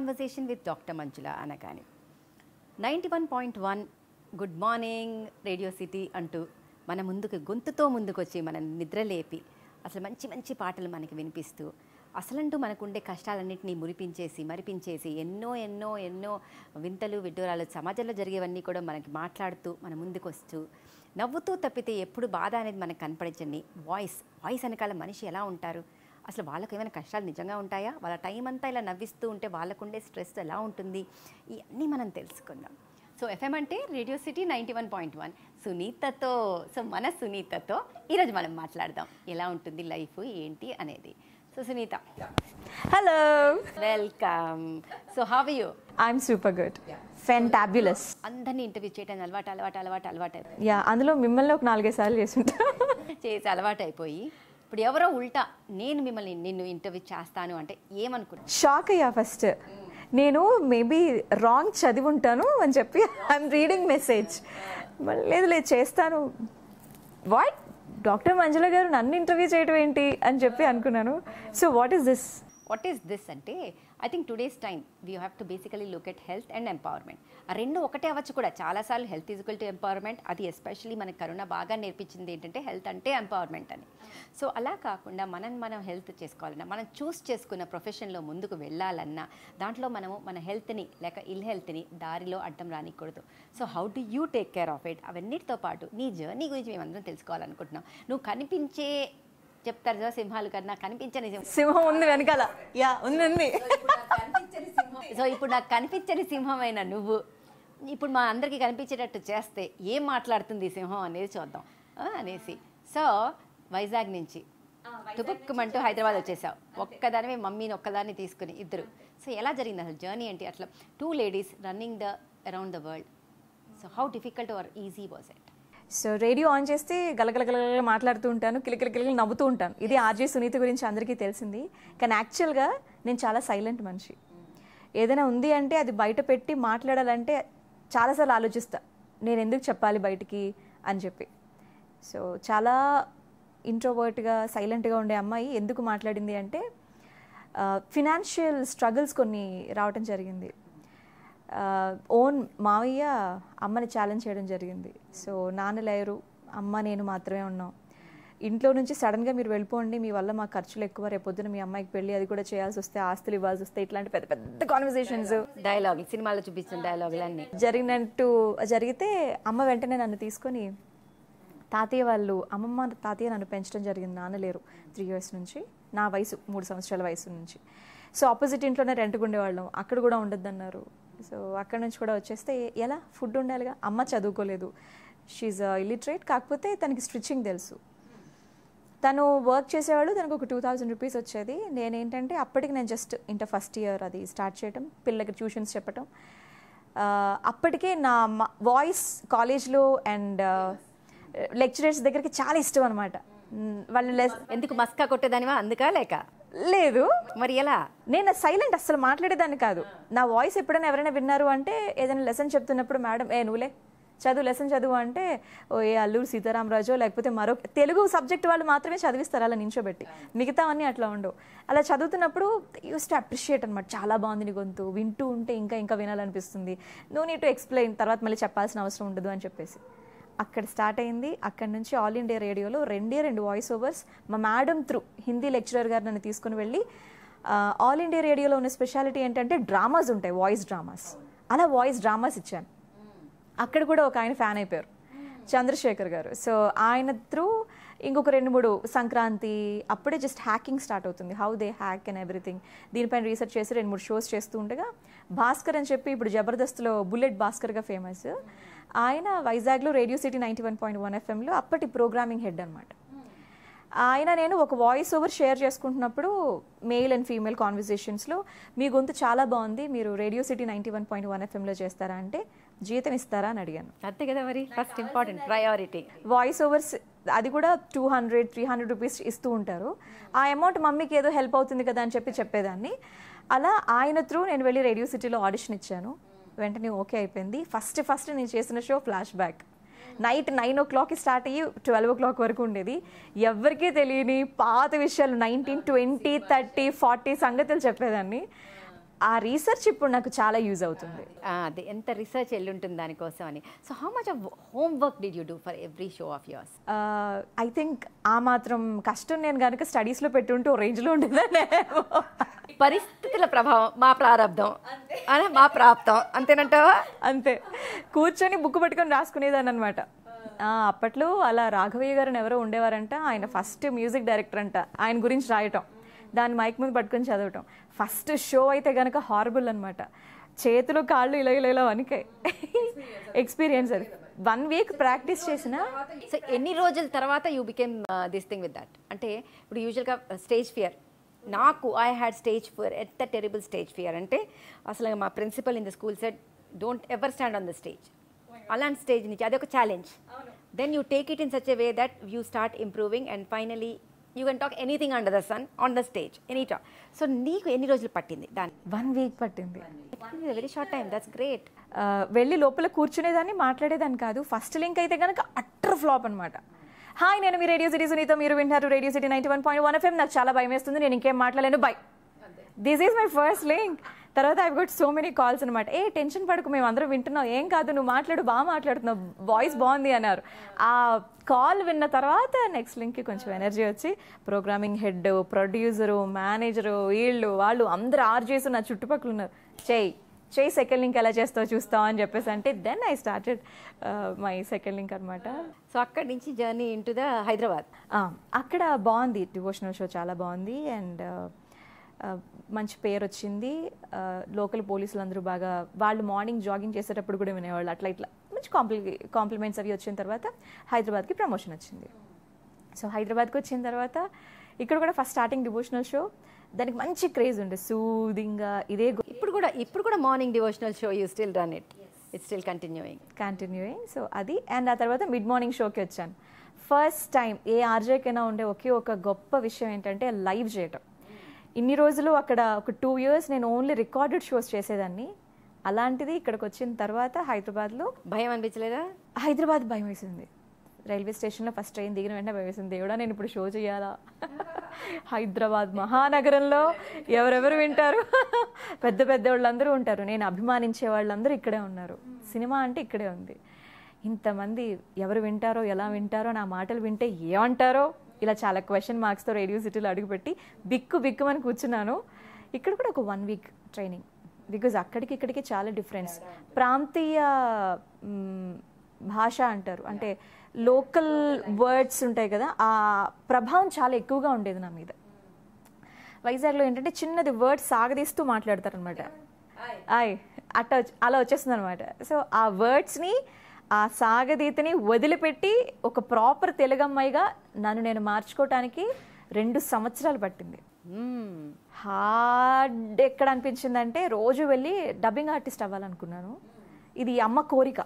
Conversation with doctor Manjula Anagani ninety one point one good morning radio city అంటూ మన ముందుకు గొంతుతో ముందుకొచ్చి మన నిద్రలేపి అసలు మంచి మంచి పాటలు మనకి వినిపిస్తూ అసలంటూ మనకుండే కష్టాలన్నింటినీ మురిపించేసి మరిపించేసి ఎన్నో ఎన్నో ఎన్నో వింతలు విడ్డూరాలు సమాజంలో జరిగేవన్నీ కూడా మనకి మాట్లాడుతూ మన ముందుకొస్తూ నవ్వుతూ తప్పితే ఎప్పుడు బాధ అనేది మనకు కనపడించండి వాయిస్ వాయిస్ వెనకాల మనిషి ఎలా ఉంటారు అసలు వాళ్ళకి ఏమైనా కష్టాలు నిజంగా ఉంటాయా వాళ్ళ టైం అంతా ఇలా నవ్విస్తూ ఉంటే వాళ్ళకుండే స్ట్రెస్ ఎలా ఉంటుంది ఇవన్నీ మనం తెలుసుకుందాం సో ఎఫ్ఎం అంటే radio city ninety one point one సునీతతో సో మన సునీతతో ఈరోజు మనం మాట్లాడదాం ఎలా ఉంటుంది లైఫ్ ఏంటి అనేది so Sunitha hello welcome so have you I'm super good fantabulous అందరినీ ఇంటర్వ్యూ చేయడానికి అలవాటు అలవాటు అలవాటు అలవాటు యా అందులో మిమ్మల్ని ఒక నాలుగైదు సార్లు చేసి చేసి అలవాటు అయిపోయి ఇప్పుడు ఎవరో ఉల్టా నేను మిమ్మల్ని నిన్ను ఇంటర్వ్యూ చేస్తాను అంటే ఏమనుకున్నా షాక్ అయ్యా ఫస్ట్ నేను మేబీ రాంగ్ చదివి ఉంటాను అని చెప్పి ఐఎమ్ రీడింగ్ మెసేజ్ లేదు లేదు చేస్తాను వాట్ డాక్టర్ మంజుల గారు నన్ను ఇంటర్వ్యూ చేయడం ఏంటి అని చెప్పి అనుకున్నాను so what is this what is this అంటే I think today's time we have to basically look at health and empowerment రెండు ఒకటే అవ్వచ్చు కూడా చాలాసార్లు హెల్త్ ఈజ్వల్ టు ఎంపవర్మెంట్ అది ఎస్పెషలీ మనకు కరోనా బాగా నేర్పించింది ఏంటంటే హెల్త్ అంటే ఎంపవర్మెంట్ అని సో అలా కాకుండా మనం మనం హెల్త్ చేసుకోవాలన్నా మనం చూస్ చేసుకున్న ప్రొఫెషన్లో ముందుకు వెళ్ళాలన్నా దాంట్లో మనము మన హెల్త్ని లేక ఇల్ హెల్త్ని దారిలో అడ్డం రానికూడదు so how do you take care of it అవన్నిటితో పాటు నీ జర్నీ గురించి మేమందరం తెలుసుకోవాలనుకుంటున్నాం నువ్వు కనిపించే చెప్తారు కదా సింహాలు కన్నా కనిపించని సింహం ఉంది వెనకాల యా ఉంది ఉంది సో ఇప్పుడు నాకు కనిపించని సింహం అయినా నువ్వు ఇప్పుడు మా అందరికి కనిపించేటట్టు చేస్తే ఏం మాట్లాడుతుంది సింహం అనేది చూద్దాం అనేసి సో వైజాగ్ నుంచి తుపుక్కుమంటూ హైదరాబాద్ వచ్చేసావు ఒక్కదాని మమ్మీని ఒక్కదాన్ని తీసుకుని ఇద్దరు సో ఎలా జరిగింది అసలు జర్నీ ఏంటి అట్లా two ladies running the around the world so how difficult or easy was it so radio on చేస్తే గలగలగలగల మాట్లాడుతూ ఉంటాను కిలకిలకిలకి నవ్వుతూ ఉంటాను ఇది ఆర్జే సునీత గురించి అందరికీ తెలిసింది కానీ యాక్చువల్గా నేను చాలా సైలెంట్ మనిషి ఏదైనా ఉంది అంటే అది బయట పెట్టి మాట్లాడాలంటే చాలాసార్లు ఆలోచిస్తా నేను ఎందుకు చెప్పాలి బయటికి అని చెప్పి సో చాలా ఇంట్రోవర్ట్గా సైలెంట్గా ఉండే అమ్మాయి ఎందుకు మాట్లాడింది అంటే ఫినాన్షియల్ స్ట్రగుల్స్ కొన్ని రావటం జరిగింది ఓన్ మావయ్య అమ్మని ఛాలెంజ్ చేయడం జరిగింది సో నాన్న లేరు అమ్మ నేను మాత్రమే ఉన్నాం ఇంట్లో నుంచి సడన్గా మీరు వెళ్ళిపోండి మీ వల్ల మా ఖర్చులు ఎక్కువ రేపొద్దున మీ అమ్మాయికి పెళ్ళి అది కూడా చేయాల్సి వస్తే ఆస్తులు ఇవ్వాల్సి వస్తే ఇట్లాంటి పెద్ద పెద్ద కాన్వర్సేషన్స్ డైలాగ్ సినిమాలో చూపించిన డైలాగులు అన్ని జరిగినట్టు జరిగితే అమ్మ వెంటనే నన్ను తీసుకొని తాతయ్య వాళ్ళు అమ్మమ్మ తాతయ్య నన్ను పెంచడం జరిగింది నాన్న లేరు త్రీ ఇయర్స్ నుంచి నా వయసు మూడు సంవత్సరాల వయసు నుంచి సో ఆపోజిట్ ఇంట్లోనే రెంట్కు ఉండేవాళ్ళం అక్కడ కూడా ఉండొద్దన్నారు సో అక్కడ నుంచి కూడా వచ్చేస్తే ఎలా ఫుడ్ ఉండాలిగా అమ్మ చదువుకోలేదు షీజ్ ఇలిటరేట్ uh, కాకపోతే తనకి స్టిచ్చింగ్ తెలుసు తను వర్క్ చేసేవాడు తనకు ఒక టూ థౌజండ్ రూపీస్ వచ్చేది నేనేంటంటే అప్పటికి నేను జస్ట్ ఇంటర్ ఫస్ట్ ఇయర్ అది స్టార్ట్ చేయటం పిల్లలకి ట్యూషన్స్ చెప్పటం uh, అప్పటికే నా వాయిస్ కాలేజ్లో అండ్ లెక్చరర్స్ దగ్గరికి చాలా ఇష్టం అనమాట వాళ్ళు ఎందుకు మస్కా కొట్టేదానివా అందుక లేక లేదు మరి ఎలా నేను సైలెంట్ అసలు మాట్లాడేదాన్ని కాదు నా వాయిస్ ఎప్పుడైనా ఎవరైనా విన్నారు అంటే ఏదైనా లెసన్ చెప్తున్నప్పుడు మేడం ఏ నువ్వులే చదువు లెసన్ చదువు అంటే ఓ ఏ అల్లూరు సీతారామరాజు లేకపోతే మరో తెలుగు సబ్జెక్ట్ వాళ్ళు మాత్రమే చదివిస్తారు అలా నించోబెట్టి మిగతావన్నీ అట్లా ఉండవు అలా చదువుతున్నప్పుడు యూస్ టు అప్రిషియేట్ అనమాట చాలా బాగుంది నీ గొంతు వింటూ ఉంటే ఇంకా ఇంకా వినాలనిపిస్తుంది నువ్వు నీ టు ఎక్స్ప్లెయిన్ తర్వాత మళ్ళీ చెప్పాల్సిన అవసరం ఉండదు అని చెప్పేసి అక్కడ స్టార్ట్ అయింది అక్కడ నుంచి ఆల్ ఇండియా రేడియోలో రెండే రెండు వాయిస్ ఓవర్స్ మా మేడం త్రూ హిందీ లెక్చరర్ గారు నన్ను తీసుకుని వెళ్ళి ఆల్ ఇండియా రేడియోలో ఉన్న స్పెషాలిటీ ఏంటంటే డ్రామాస్ ఉంటాయి వాయిస్ డ్రామాస్ అలా వాయిస్ డ్రామాస్ ఇచ్చాను అక్కడ కూడా ఒక ఆయన ఫ్యాన్ అయిపోయారు చంద్రశేఖర్ గారు సో ఆయన త్రూ ఇంకొక రెండు మూడు సంక్రాంతి అప్పుడే జస్ట్ హ్యాకింగ్ స్టార్ట్ అవుతుంది how they hack and everything దీనిపైన రీసెర్చ్ చేసి రెండు మూడు షోస్ చేస్తూ ఉండగా భాస్కర్ అని చెప్పి ఇప్పుడు జబర్దస్త్లో బుల్లెట్ భాస్కర్గా ఫేమస్ ఆయన వైజాగ్లో radio city ninety one point one ఎఫ్ఎంలో అప్పటి ప్రోగ్రామింగ్ హెడ్ అనమాట ఆయన నేను ఒక వాయిస్ ఓవర్ షేర్ చేసుకుంటున్నప్పుడు మేల్ అండ్ ఫీమేల్ కాన్వర్జేషన్స్లో మీ గొంతు చాలా బాగుంది మీరు radio city ninety one point one ఎఫ్ఎంలో చేస్తారా అంటే జీతం ఇస్తారా అని అడిగాను అంతే కదా మరి first important priority voice overs అది కూడా two hundred three hundred rupees ఇస్తూ ఉంటారు ఆ అమౌంట్ మమ్మీకి ఏదో హెల్ప్ అవుతుంది కదా అని చెప్పి చెప్పేదాన్ని అలా ఆయన త్రూ నేను వెళ్ళి రేడియో సిటీలో ఆడిషన్ ఇచ్చాను వెంటనే ఓకే అయిపోయింది ఫస్ట్ ఫస్ట్ నేను చేసిన show flashback night nine ఓ క్లాక్కి స్టార్ట్ అయ్యి ట్వెల్వ్ ఓ క్లాక్ వరకు ఉండేది ఎవరికీ తెలియని పాత విషయాలు నైన్టీన్ ట్వంటీ థర్టీ ఫార్టీ సంగతులు చెప్పేదాన్ని ఆ రీసెర్చ్ ఇప్పుడు నాకు చాలా యూజ్ అవుతుంది అది ఎంత రీసెర్చ్ ఉంటుంది దానికోసం అని so how much of homework did you do for every show of yours I think ఆ మాత్రం కష్టం నేను కనుక స్టడీస్లో ఓ రేంజ్లో ఉండేదాన్ని పరిస్థితుల ప్రభావం మా ప్రారంధం మా ప్రాప్తం అంతేనంటావా అంతే కూర్చొని బుక్ పట్టుకొని రాసుకునేదాన్ని అనమాట అప్పట్లో అలా రాఘవయ్య గారు ఎవరో ఉండేవారంట ఆయన ఫస్ట్ మ్యూజిక్ డైరెక్టర్ అంట ఆయన గురించి రాయటం దాన్ని మైక్ ముందు పట్టుకొని చదవటం ఫస్ట్ షో అయితే కనుక హారబుల్ అనమాట చేతులు కాళ్ళు ఇలా ఇలా ఇలా ఎక్స్పీరియన్స్ అది వన్ వీక్ ప్రాక్టీస్ చేసిన సో ఎన్ని రోజుల తర్వాత you became this thing with that అంటే ఇప్పుడు యూజువల్గా స్టేజ్ ఫియర్ నాకు I had stage fear at the terrible stage fear అంటే అసలు మా principal in the school set don't ever stand on the stage అలాంటి స్టేజ్ నుంచి అదొక challenge then you take it in such a way that you start improving and finally you can talk anything under the sun on the stage any talk so నీకు ఎన్ని రోజులు పట్టింది దాని one week పట్టింది very short time that's great వెళ్ళి లోపల కూర్చునేదాన్ని మాట్లాడేదాన్ని కాదు ఫస్ట్ లింక్ అయితే కనుక అట్టర్ ఫ్లాప్ అనమాట హాయ్ నేను మీ రేడియో సిటీ సునీత మీరు వింటారు radio city ninety one point one FM నాకు చాలా భయం వేస్తుంది నేను ఇంకేం మాట్లాడలేను by this is my first link తర్వాత I got so many calls అనమాట ఏ టెన్షన్ పడకు మేము అందరం వింటున్నాం ఏం కాదు నువ్వు మాట్లాడు బాగా మాట్లాడుతున్నావు వాయిస్ బాగుంది అన్నారు ఆ కాల్ విన్న తర్వాత నెక్స్ట్ లింక్ కొంచెం ఎనర్జీ వచ్చి ప్రోగ్రామింగ్ హెడ్ ప్రొడ్యూసరు మేనేజరు వీళ్ళు వాళ్ళు అందరు ఆర్ చేసి నా చుట్టుపక్కల ఉన్నారు చేయి చేయి సెకండ్ లింక్ ఎలా చేస్తావు చూస్తావు అని చెప్పేసి అంటే then I started my second link అనమాట సో అక్కడి నుంచి జర్నీ ఇంటు ద హైదరాబాద్ అక్కడ బాగుంది డివోషనల్ షో చాలా బాగుంది అండ్ మంచి పేరు వచ్చింది లోకల్ పోలీసులు అందరూ బాగా వాళ్ళు మార్నింగ్ జాగింగ్ చేసేటప్పుడు కూడా వినేవాళ్ళు అట్లా ఇట్లా మంచి కాంప్లి కాంప్లిమెంట్స్ అవి వచ్చిన తర్వాత హైదరాబాద్కి ప్రమోషన్ వచ్చింది సో హైదరాబాద్కి వచ్చిన తర్వాత ఇక్కడ కూడా ఫస్ట్ స్టార్టింగ్ డివోషనల్ షో దానికి మంచి క్రేజ్ ఉండే సూదింగ్గా ఇదే ఇప్పుడు కూడా ఇప్పుడు కూడా morning devotional show you still run it it's still continuing continuing so అది అండ్ ఆ తర్వాత మిడ్ మార్నింగ్ షోకి వచ్చాను ఫస్ట్ టైం ఏ ఆర్జేకైనా ఉండే ఒకే ఒక గొప్ప విషయం ఏంటంటే లైవ్ చేయటం ఇన్ని రోజులు అక్కడ ఒక టూ ఇయర్స్ నేను ఓన్లీ రికార్డెడ్ షోస్ చేసేదాన్ని అలాంటిది ఇక్కడికి వచ్చిన తర్వాత హైదరాబాద్లో భయం అనిపించలేదా హైదరాబాద్ భయం వేసింది రైల్వే స్టేషన్లో ఫస్ట్ ట్రైన్ దిగిన వెంటనే భయం వేసింది దేవుడా నేను ఇప్పుడు షో చేయాలా హైదరాబాద్ మహానగరంలో ఎవరెవరు వింటారు పెద్ద పెద్ద వాళ్ళందరూ ఉంటారు నేను అభిమానించే వాళ్ళందరూ ఇక్కడే ఉన్నారు సినిమా అంటే ఇక్కడే ఉంది ఇంతమంది ఎవరు వింటారో ఎలా వింటారో నా మాటలు వింటే ఏమంటారో ఇలా చాలా క్వశ్చన్ మార్క్స్తో రేడియో సిటీలో అడుగుపెట్టి బిక్కు బిక్కు అని కూర్చున్నాను ఇక్కడ కూడా ఒక వన్ వీక్ ట్రైనింగ్ బికాజ్ అక్కడికి ఇక్కడికి చాలా డిఫరెన్స్ ప్రాంతీయ భాష అంటారు అంటే లోకల్ వర్డ్స్ ఉంటాయి కదా ఆ ప్రభావం చాలా ఎక్కువగా ఉండేది నా మీద వైజాగ్లో ఏంటంటే చిన్నది వర్డ్స్ సాగదీస్తూ మాట్లాడతారనమాట ఆయ్ అట్ట అలా వచ్చేస్తుంది అనమాట సో ఆ వర్డ్స్ని ఆ సాగదీతని వదిలిపెట్టి ఒక ప్రాపర్ తెలుగమ్మాయిగా నన్ను నేను మార్చుకోవటానికి రెండు సంవత్సరాలు పట్టింది హార్డ్ ఎక్కడ అనిపించిందంటే రోజు వెళ్ళి డబ్బింగ్ ఆర్టిస్ట్ అవ్వాలనుకున్నాను ఇది అమ్మ కోరిక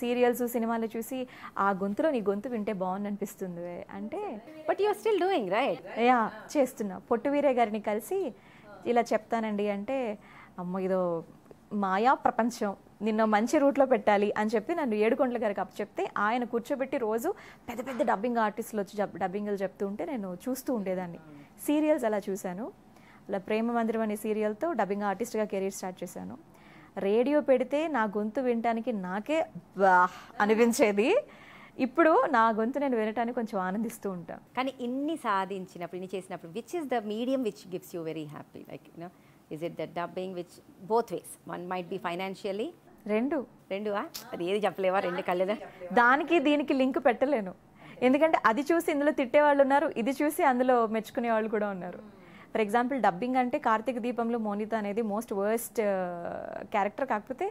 సీరియల్స్ సినిమాలు చూసి ఆ గొంతులో నీ గొంతు వింటే బాగుంది అనిపిస్తుంది అంటే but you still doing right yeah చేస్తున్నా వీరే గారిని కలిసి ఇలా చెప్తానండి అంటే అమ్మ ఇదో మాయా ప్రపంచం నిన్న మంచి రూట్లో పెట్టాలి అని చెప్పి నన్ను ఏడుకొండల గారికి అప్ చెప్తే ఆయన కూర్చోబెట్టి రోజు పెద్ద పెద్ద డబ్బింగ్ ఆర్టిస్టులు వచ్చి డబ్బింగ్లు చెప్తూ ఉంటే నేను చూస్తూ ఉండేదాన్ని సీరియల్స్ అలా చూశాను అలా ప్రేమ మందిరం అనే సీరియల్తో డబ్బింగ్ ఆర్టిస్ట్గా కెరీర్ స్టార్ట్ చేశాను రేడియో పెడితే నా గొంతు వినటానికి నాకే అనిపించేది ఇప్పుడు నా గొంతు నేను వినటానికి కొంచెం ఆనందిస్తూ ఉంటాను కానీ ఇన్ని సాధించినప్పుడు ఇన్ని చేసినప్పుడు which is the medium which gives you very happy like you know is it the dubbing which both ways one might be financially రెండు రెండువా అది ఏది చెప్పలేవా రెండు కళ్ళేదా దానికి దీనికి లింక్ పెట్టలేను ఎందుకంటే అది చూసి ఇందులో తిట్టేవాళ్ళు ఉన్నారు ఇది చూసి అందులో మెచ్చుకునే వాళ్ళు కూడా ఉన్నారు ఫర్ ఎగ్జాంపుల్ డబ్బింగ్ అంటే కార్తీక దీపంలో మోనిత అనేది మోస్ట్ వర్స్ట్ క్యారెక్టర్ కాకపోతే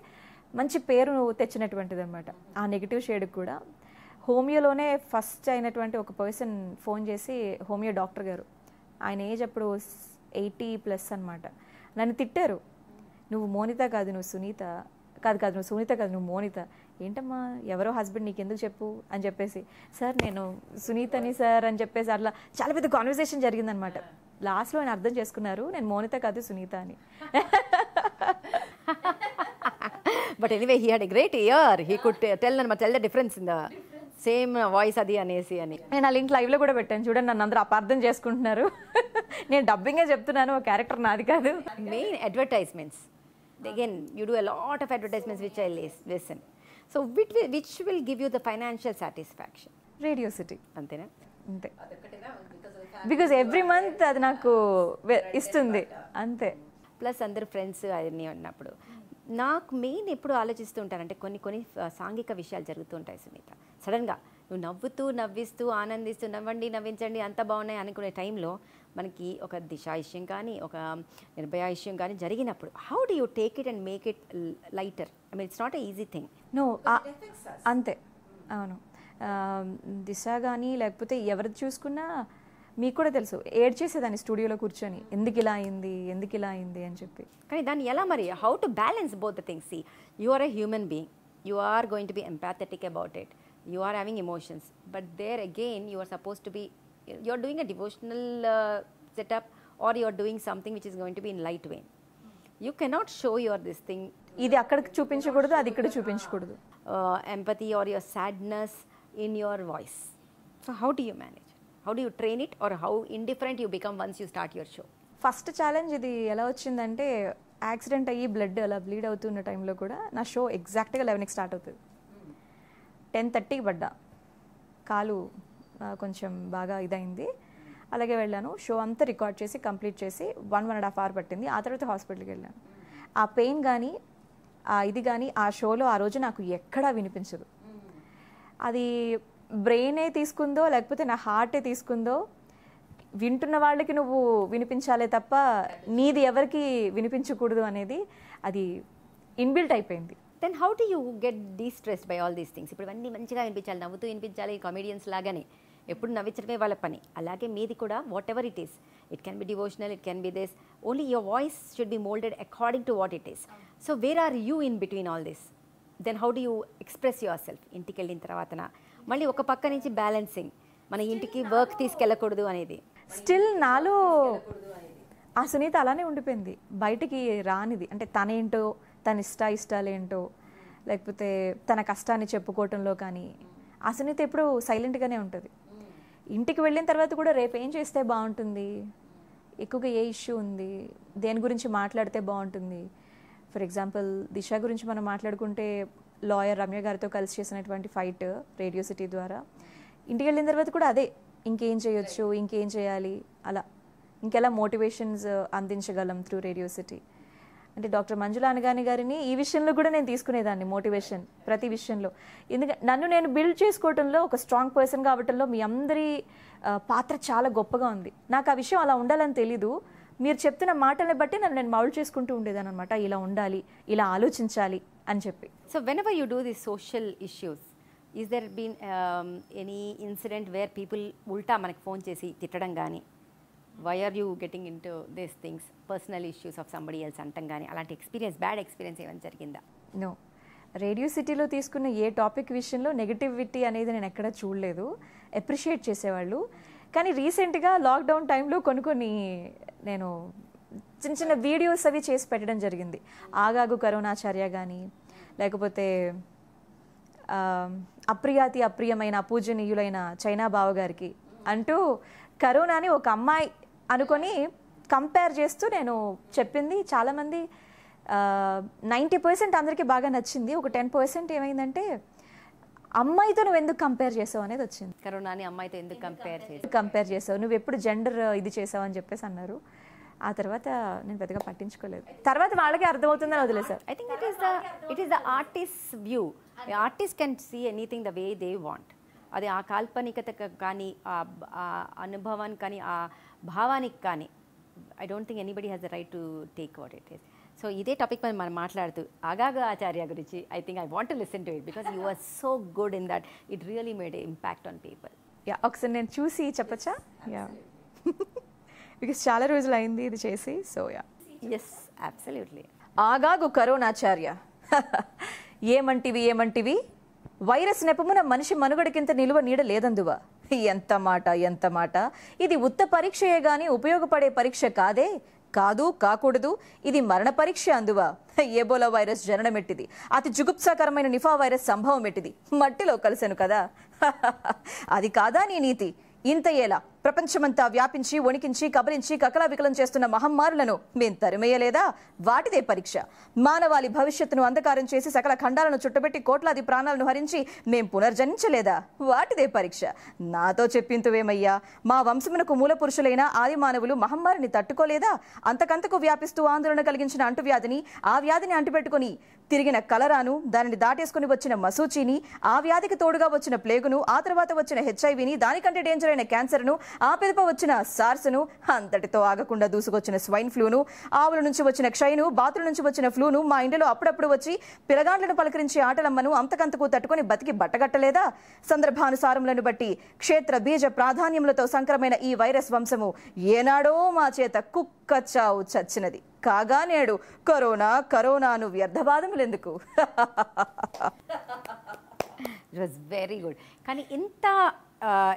మంచి పేరు తెచ్చినటువంటిది అనమాట ఆ నెగిటివ్ షేడ్కి కూడా హోమియోలోనే ఫస్ట్ అయినటువంటి ఒక పర్సన్ ఫోన్ చేసి హోమియో డాక్టర్ గారు ఆయన ఏజ్ అప్పుడు ఎయిటీ ప్లస్ అనమాట నన్ను తిట్టారు hmm. నువ్వు మోనిత కాదు నువ్వు సునీత కాదు కాదు నువ్వు సునీత కాదు నువ్వు మోనిత ఏంటమ్మా ఎవరో హస్బెండ్ నీకు ఎందుకు చెప్పు అని చెప్పేసి సార్ నేను సునీతని సార్ అని చెప్పేసి అట్లా చాలా పెద్ద కాన్వర్సేషన్ జరిగిందనమాట లాస్ట్లో ఆయన అర్థం చేసుకున్నారు నేను మోనిత కాదు సునీత అని but anyway he had a great year he could tell అనమాట tell the difference in the same voice అది అనేసి అని నేను ఆ లింక్ లైవ్లో కూడా పెట్టాను చూడండి నన్ను అందరూ అపార్థం చేసుకుంటున్నారు నేను డబ్బింగే చెప్తున్నాను క్యారెక్టర్ నాది కాదు main advertisements again you do a lot of advertisements I I listen. So with which will give give you the financial radio city అంతేనా అంతే బికాస్ ఎవ్రీ మంత్ అది నాకు ఇస్తుంది అంతే ప్లస్ అందరు ఫ్రెండ్స్ అవన్నీ ఉన్నప్పుడు నాకు మెయిన్ ఎప్పుడు ఆలోచిస్తూ ఉంటానంటే కొన్ని కొన్ని సాంఘిక విషయాలు జరుగుతూ ఉంటాయి సునీత సడన్గా నువ్వు నవ్వుతూ నవ్విస్తూ ఆనందిస్తూ నవ్వండి నవ్వించండి అంత బాగున్నాయి అనుకునే టైంలో మనకి ఒక దిశ కానీ ఒక నిర్భయ విషయం కానీ జరిగినప్పుడు how do you take it and make it lighter I mean it's not a easy thing no అంతే అవును దిశ కానీ లేకపోతే ఎవరు చూసుకున్నా మీకు కూడా తెలుసు ఏడ్ చేసేదాన్ని స్టూడియోలో కూర్చొని hmm. ఎందుకు ఇలా అయింది ఎందుకు ఇలా అయింది అని చెప్పి కానీ దాన్ని ఎలా మరి how to balance both the things you are a human being you are going to be empathetic about it you are having emotions but there again you are suppose to be you're doing a devotional uh, setup or you're doing something which is going to be in light vein you cannot show your this thing ఇది అక్కడికి చూపించకూడదు అది ఇక్కడ చూపించకూడదు empathy or your sadness in your voice so how do you manage how do you train it or how indifferent you become once you start your show first challenge ఇది ఎలా వచ్చిందంటే accident అయ్యి బ్లడ్ అలా bleed అవుతున్న టైంలో కూడా నా show ఎగ్జాక్ట్గా లెవెన్కి స్టార్ట్ అవుతుంది టెన్ థర్టీకి పడ్డా కాలు కొంచెం బాగా ఇదైంది అలాగే వెళ్ళాను షో అంతా రికార్డ్ చేసి కంప్లీట్ చేసి one one and half hour పట్టింది ఆ తర్వాత హాస్పిటల్కి వెళ్ళాను ఆ పెయిన్ కానీ ఆ ఇది కానీ ఆ షోలో ఆ రోజు నాకు ఎక్కడా వినిపించదు అది బ్రెయినే తీసుకుందో లేకపోతే నా హార్టే తీసుకుందో వింటున్న వాళ్ళకి నువ్వు వినిపించాలే తప్ప నీది ఎవరికి వినిపించకూడదు అనేది అది ఇన్బిల్ట్ అయిపోయింది then how to you get destress by all these things ఇప్పుడు అన్నీ మంచిగా వినిపించాలి నవ్వుతూ వినిపించాలి కామెడియన్స్ లాగానే ఎప్పుడు నవ్వించడమే వాళ్ళ పని అలాగే మీది కూడా whatever it is it can be devotional it can be this only your voice should be moulded according to what it is so where are you in between all this then how do you express yourself ఇంటికి వెళ్ళిన తర్వాతన మళ్ళీ ఒక పక్క నుంచి balancing మన ఇంటికి work తీసుకెళ్ళకూడదు అనేది స్టిల్ నాలో ఆ సునీత అలానే ఉండిపోయింది బయటికి రానిది అంటే తనేంటో తన ఇష్ట ఇష్టాలేంటో లేకపోతే తన కష్టాన్ని చెప్పుకోవటంలో కానీ ఆ సునీత ఎప్పుడు సైలెంట్గానే ఉంటుంది ఇంటికి వెళ్ళిన తర్వాత కూడా రేపు ఏం చేస్తే బాగుంటుంది ఎక్కువగా ఏ ఇష్యూ ఉంది దేని గురించి మాట్లాడితే బాగుంటుంది ఫర్ ఎగ్జాంపుల్ దిశ గురించి మనం మాట్లాడుకుంటే లాయర్ రమ్య గారితో కలిసి చేసినటువంటి ఫైట్ రేడియో సిటీ ద్వారా ఇంటికి వెళ్ళిన తర్వాత కూడా అదే ఇంకేం చేయొచ్చు ఇంకేం చేయాలి అలా ఇంకెలా మోటివేషన్స్ uh, అందించగలం త్రూ రేడియో సిటీ అంటే డాక్టర్ మంజుల అనగాని గారిని ఈ విషయంలో కూడా నేను తీసుకునేదాన్ని మోటివేషన్ ప్రతి విషయంలో ఎందుకంటే నన్ను నేను బిల్డ్ చేసుకోవటంలో ఒక స్ట్రాంగ్ పర్సన్ కావటంలో మీ అందరి పాత్ర చాలా గొప్పగా ఉంది నాకు ఆ విషయం అలా ఉండాలని తెలీదు మీరు చెప్తున్న మాటలను బట్టి నన్ను నేను మౌల్ చేసుకుంటూ ఉండేదాని అనమాట ఇలా ఉండాలి ఇలా ఆలోచించాలి అని చెప్పి so when you do the social issues is there been any incident where people ఉల్టా మనకి ఫోన్ చేసి తిట్టడం కానీ why are you getting into this things personal issues of somebody else అంటాం కానీ అలాంటి ఎక్స్పీరియన్స్ బ్యాడ్ ఎక్స్పీరియన్స్ ఏమైనా జరిగిందా నో రేడియో సిటీలో తీసుకున్న ఏ టాపిక్ విషయంలో నెగిటివిటీ అనేది నేను ఎక్కడ చూడలేదు అప్రిషియేట్ చేసేవాళ్ళు కానీ రీసెంట్గా లాక్డౌన్ టైంలో కొన్ని కొన్ని నేను చిన్న చిన్న వీడియోస్ అవి చేసి పెట్టడం జరిగింది ఆగాగు కరోనాచార్య కానీ లేకపోతే అప్రియాతి అప్రియమైన అపూజనీయులైన చైనా బావ గారికి అంటూ కరోనాని ఒక అమ్మాయి అనుకొని కంపేర్ చేస్తూ నేను చెప్పింది చాలామంది నైంటీ పర్సెంట్ అందరికీ బాగా నచ్చింది ఒక టెన్ పర్సెంట్ ఏమైందంటే అమ్మాయితో నువ్వు ఎందుకు కంపేర్ చేసావు అనేది వచ్చింది కరోనాని అమ్మాయితో ఎందుకు కంపేర్ చేసి కంపేర్ చేసావు నువ్వు ఎప్పుడు జెండర్ ఇది చేసావు అని చెప్పేసి అన్నారు ఆ తర్వాత నేను పెద్దగా పట్టించుకోలేదు తర్వాత వాళ్ళకి అర్థమవుతుందని వదిలేసారు I think it is the it is the artist view artist can see anything the way they want అది ఆ కాల్పనికత కానీ ఆ అనుభవాన్ని కానీ ఆ భావానికి కానీ I don't think anybody has the right to take what it is so ఇదే టాపిక్ పైన మనం మాట్లాడుతూ ఆగాగ ఆచార్య గురించి I think I want listen to it because you are so good in that it really made impact on people yeah ఒకసారి నేను చూసి చెప్పచ్చా yeah because చాలా రోజులు అయింది ఇది చేసి సో యా ఎస్ అబ్సల్యూట్లీ ఆగాగు కరోనాచార్య ఏమంటివి ఏమంటివి వైరస్ నెపమున మనిషి మనుగడకింత నిలువ నీడ లేదందువా ఎంత మాట ఎంత మాట ఇది ఉత్త పరీక్షయే గాని ఉపయోగపడే పరీక్ష కాదే కాదు కాకూడదు ఇది మరణ పరీక్ష అందువా ఏబోలా వైరస్ జననమెట్టిది అతి జుగుప్సాకరమైన నిఫా వైరస్ సంభవం ఎట్టిది మట్టిలో కలిసాను కదా అది కాదా నీ నీతి ఇంత ఎలా ప్రపంచమంతా వ్యాపించి వణికించి కబలించి కకలావికలం చేస్తున్న మహమ్మారులను మేం తరిమేయలేదా వాటిదే పరీక్ష మానవాళి భవిష్యత్తును అంధకారం చేసి సకల ఖండాలను చుట్టబెట్టి కోట్లాది ప్రాణాలను హరించి మేం పునర్జనించలేదా వాటిదే పరీక్ష నాతో చెప్పింతువేమయ్యా మా వంశమునకు మూల పురుషులైన ఆది మానవులు మహమ్మారిని తట్టుకోలేదా అంతకంతకు వ్యాపిస్తూ ఆందోళన కలిగించిన అంటువ్యాధిని ఆ వ్యాధిని అంటుపెట్టుకుని తిరిగిన కలరాను దానిని దాటేసుకుని వచ్చిన మసూచిని ఆ వ్యాధికి తోడుగా వచ్చిన ప్లేగును ఆ తర్వాత వచ్చిన హెచ్ఐవిని దానికంటే డేంజర్ అయిన క్యాన్సర్ను ఆ పిదప వచ్చిన సార్స్ను అంతటితో ఆగకుండా దూసుకొచ్చిన స్వైన్ ఫ్లూను ఆవుల నుంచి వచ్చిన క్షయను బాతుల నుంచి వచ్చిన ఫ్లూను మా ఇండియాలో అప్పుడప్పుడు వచ్చి పిలగాండ్లను పలకరించే ఆటలమ్మను అంతకంతకు తట్టుకుని బతికి బట్టగట్టలేదా సందర్భానుసారములను బట్టి క్షేత్ర బీజ ప్రాధాన్యములతో సంకరమైన ఈ వైరస్ వంశము ఏనాడో మా చేత కుక్క చావు చచ్చినది కాగా నేడు కరోనా కరోనాను వ్యర్థ బాధములు ఎందుకు ఇట్ వాజ్ వెరీ గుడ్ కానీ ఇంత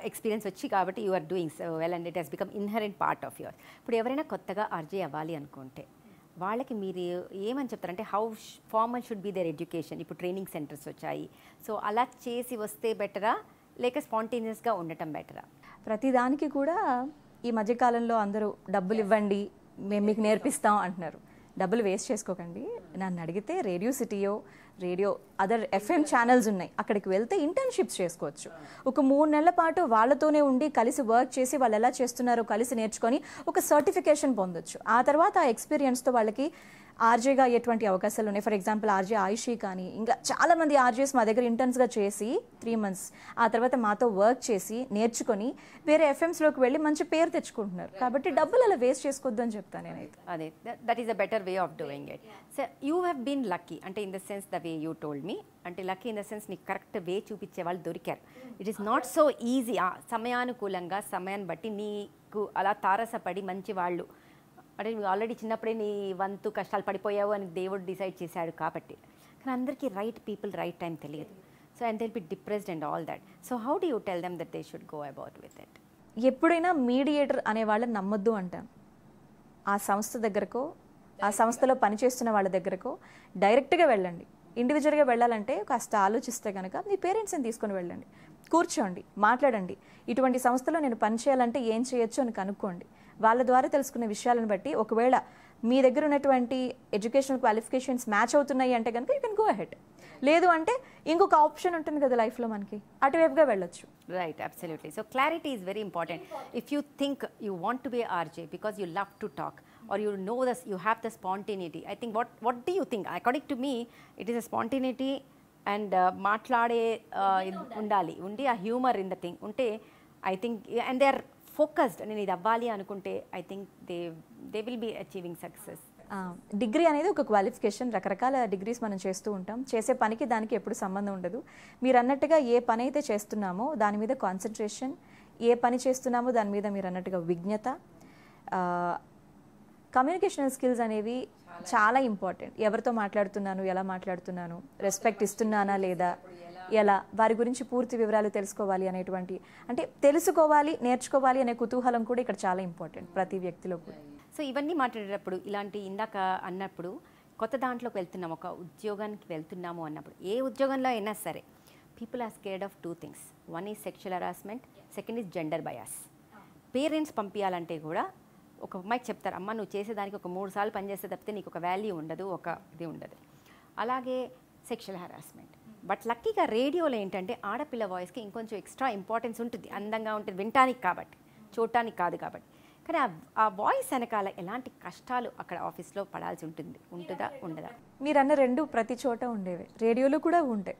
ఎక్స్పీరియన్స్ వచ్చి కాబట్టి you are doing so well and it has become inherent part of your ఇప్పుడు ఎవరైనా కొత్తగా అర్జీ అవ్వాలి అనుకుంటే వాళ్ళకి మీరు ఏమని చెప్తారంటే how formal should be there education ఇప్పుడు ట్రైనింగ్ సెంటర్స్ వచ్చాయి సో అలా చేసి వస్తే బెటరా లేక స్పాంటేనియస్గా ఉండటం బెటరా ప్రతిదానికి కూడా ఈ మధ్యకాలంలో అందరూ డబ్బులు ఇవ్వండి మేము మీకు నేర్పిస్తాం అంటున్నారు డబ్బులు వేస్ట్ చేసుకోకండి నన్ను అడిగితే రేడియో సిటీయో రేడియో అదర్ ఎఫ్ఎం ఛానల్స్ ఉన్నాయి అక్కడికి వెళ్తే ఇంటర్న్షిప్స్ చేసుకోవచ్చు ఒక మూడు నెలల పాటు వాళ్ళతోనే ఉండి కలిసి వర్క్ చేసి వాళ్ళు ఎలా చేస్తున్నారో కలిసి నేర్చుకొని ఒక సర్టిఫికేషన్ పొందొచ్చు ఆ తర్వాత ఆ ఎక్స్పీరియన్స్తో వాళ్ళకి ఆర్జేగా అయ్యేటువంటి అవకాశాలు ఉన్నాయి ఫర్ ఎగ్జాంపుల్ ఆర్జే ఆయుషి కానీ ఇంకా మంది ఆర్జేస్ మా దగ్గర ఇంటర్న్స్గా చేసి త్రీ మంత్స్ ఆ తర్వాత మాతో వర్క్ చేసి నేర్చుకొని వేరే ఎఫ్ఎంస్లోకి వెళ్ళి మంచి పేరు తెచ్చుకుంటున్నారు కాబట్టి డబ్బులు అలా వేస్ట్ చేసుకోవద్దు అని చెప్తాను నేనైతే అదే that is a better way of doing it so you have been lucky అంటే in the sense the way you told me అంటే లక్కీ ఇన్ ద సెన్స్ నీకు కరెక్ట్ వే చూపించే వాళ్ళు దొరికారు it is not so easy సమయానుకూలంగా సమయాన్ని బట్టి నీకు అలా తారసపడి మంచి వాళ్ళు అంటే నువ్వు ఆల్రెడీ చిన్నప్పుడే నీ వంతు కష్టాలు పడిపోయావు అని దేవుడు డిసైడ్ చేశాడు కాబట్టి కానీ అందరికీ రైట్ పీపుల్ రైట్ టైం తెలియదు so and they'll be depressed and all that so how do you tell them that they should go about with it ఎప్పుడైనా మీడియేటర్ అనే వాళ్ళని నమ్మొద్దు అంటాను ఆ సంస్థ దగ్గరకో ఆ సంస్థలో పనిచేస్తున్న వాళ్ళ దగ్గరకో డైరెక్ట్గా వెళ్ళండి ఇండివిజువల్గా వెళ్ళాలంటే కాస్త ఆలోచిస్తే కనుక మీ పేరెంట్స్ని తీసుకొని వెళ్ళండి కూర్చోండి మాట్లాడండి ఇటువంటి సంస్థలో నేను పనిచేయాలంటే ఏం చేయొచ్చు అని కనుక్కోండి వాళ్ళ ద్వారా తెలుసుకునే విషయాలను బట్టి ఒకవేళ మీ దగ్గర ఉన్నటువంటి ఎడ్యుకేషనల్ క్వాలిఫికేషన్స్ మ్యాచ్ అవుతున్నాయి అంటే కనుక యూ కెన్ గో అహెడ్ లేదు అంటే ఇంకొక ఆప్షన్ ఉంటుంది కదా లైఫ్లో మనకి అటువైపుగా వెళ్ళొచ్చు right absolutely so clarity is very important if you think you want to be RJ because you love to talk are you know does you have the spontaneity I think what what do you think according to me it is a spontaneity and మాట్లాడే uh, ఉండాలి ఉండి ఆ humour in the thing ఉంటే I think and they are focused నేను ఇది అవ్వాలి అనుకుంటే I think they they will be achieving success degree అనేది ఒక క్వాలిఫికేషన్ రకరకాల డిగ్రీస్ మనం చేస్తూ ఉంటాం చేసే పనికి దానికి ఎప్పుడు సంబంధం ఉండదు మీరు అన్నట్టుగా ఏ పని అయితే చేస్తున్నామో దాని మీద కాన్సన్ట్రేషన్ ఏ పని చేస్తున్నామో దాని మీద మీరు అన్నట్టుగా విజ్ఞత కమ్యూనికేషన్ స్కిల్స్ అనేవి చాలా ఇంపార్టెంట్ ఎవరితో మాట్లాడుతున్నాను ఎలా మాట్లాడుతున్నాను రెస్పెక్ట్ ఇస్తున్నానా లేదా ఎలా వారి గురించి పూర్తి వివరాలు తెలుసుకోవాలి అనేటువంటి అంటే తెలుసుకోవాలి నేర్చుకోవాలి అనే కుతూహలం కూడా ఇక్కడ చాలా ఇంపార్టెంట్ ప్రతి వ్యక్తిలో కూడా సో ఇవన్నీ మాట్లాడేటప్పుడు ఇలాంటి ఇందాక అన్నప్పుడు కొత్త దాంట్లోకి వెళ్తున్నాము ఒక ఉద్యోగానికి వెళ్తున్నాము అన్నప్పుడు ఏ ఉద్యోగంలో అయినా సరే people are scared of two things one is sexual harassment second is gender bias parents పంపించాలంటే కూడా ఒక అమ్మాయికి చెప్తారు అమ్మ నువ్వు చేసేదానికి ఒక మూడు సార్లు పనిచేస్తే తప్పితే నీకు ఒక వాల్యూ ఉండదు ఒక ఇది ఉండదు అలాగే సెక్షువల్ హరాస్మెంట్ బట్ లక్కీగా రేడియోలో ఏంటంటే ఆడపిల్ల వాయిస్కి ఇంకొంచెం ఎక్స్ట్రా ఇంపార్టెన్స్ ఉంటుంది అందంగా ఉంటుంది వినటానికి కాబట్టి చూడటానికి కాదు కాబట్టి కానీ ఆ వాయిస్ వెనకాల ఎలాంటి కష్టాలు అక్కడ ఆఫీస్లో పడాల్సి ఉంటుంది ఉంటుందా ఉండదా మీరన్న రెండు ప్రతి చోట ఉండేవి రేడియోలు కూడా ఉంటాయి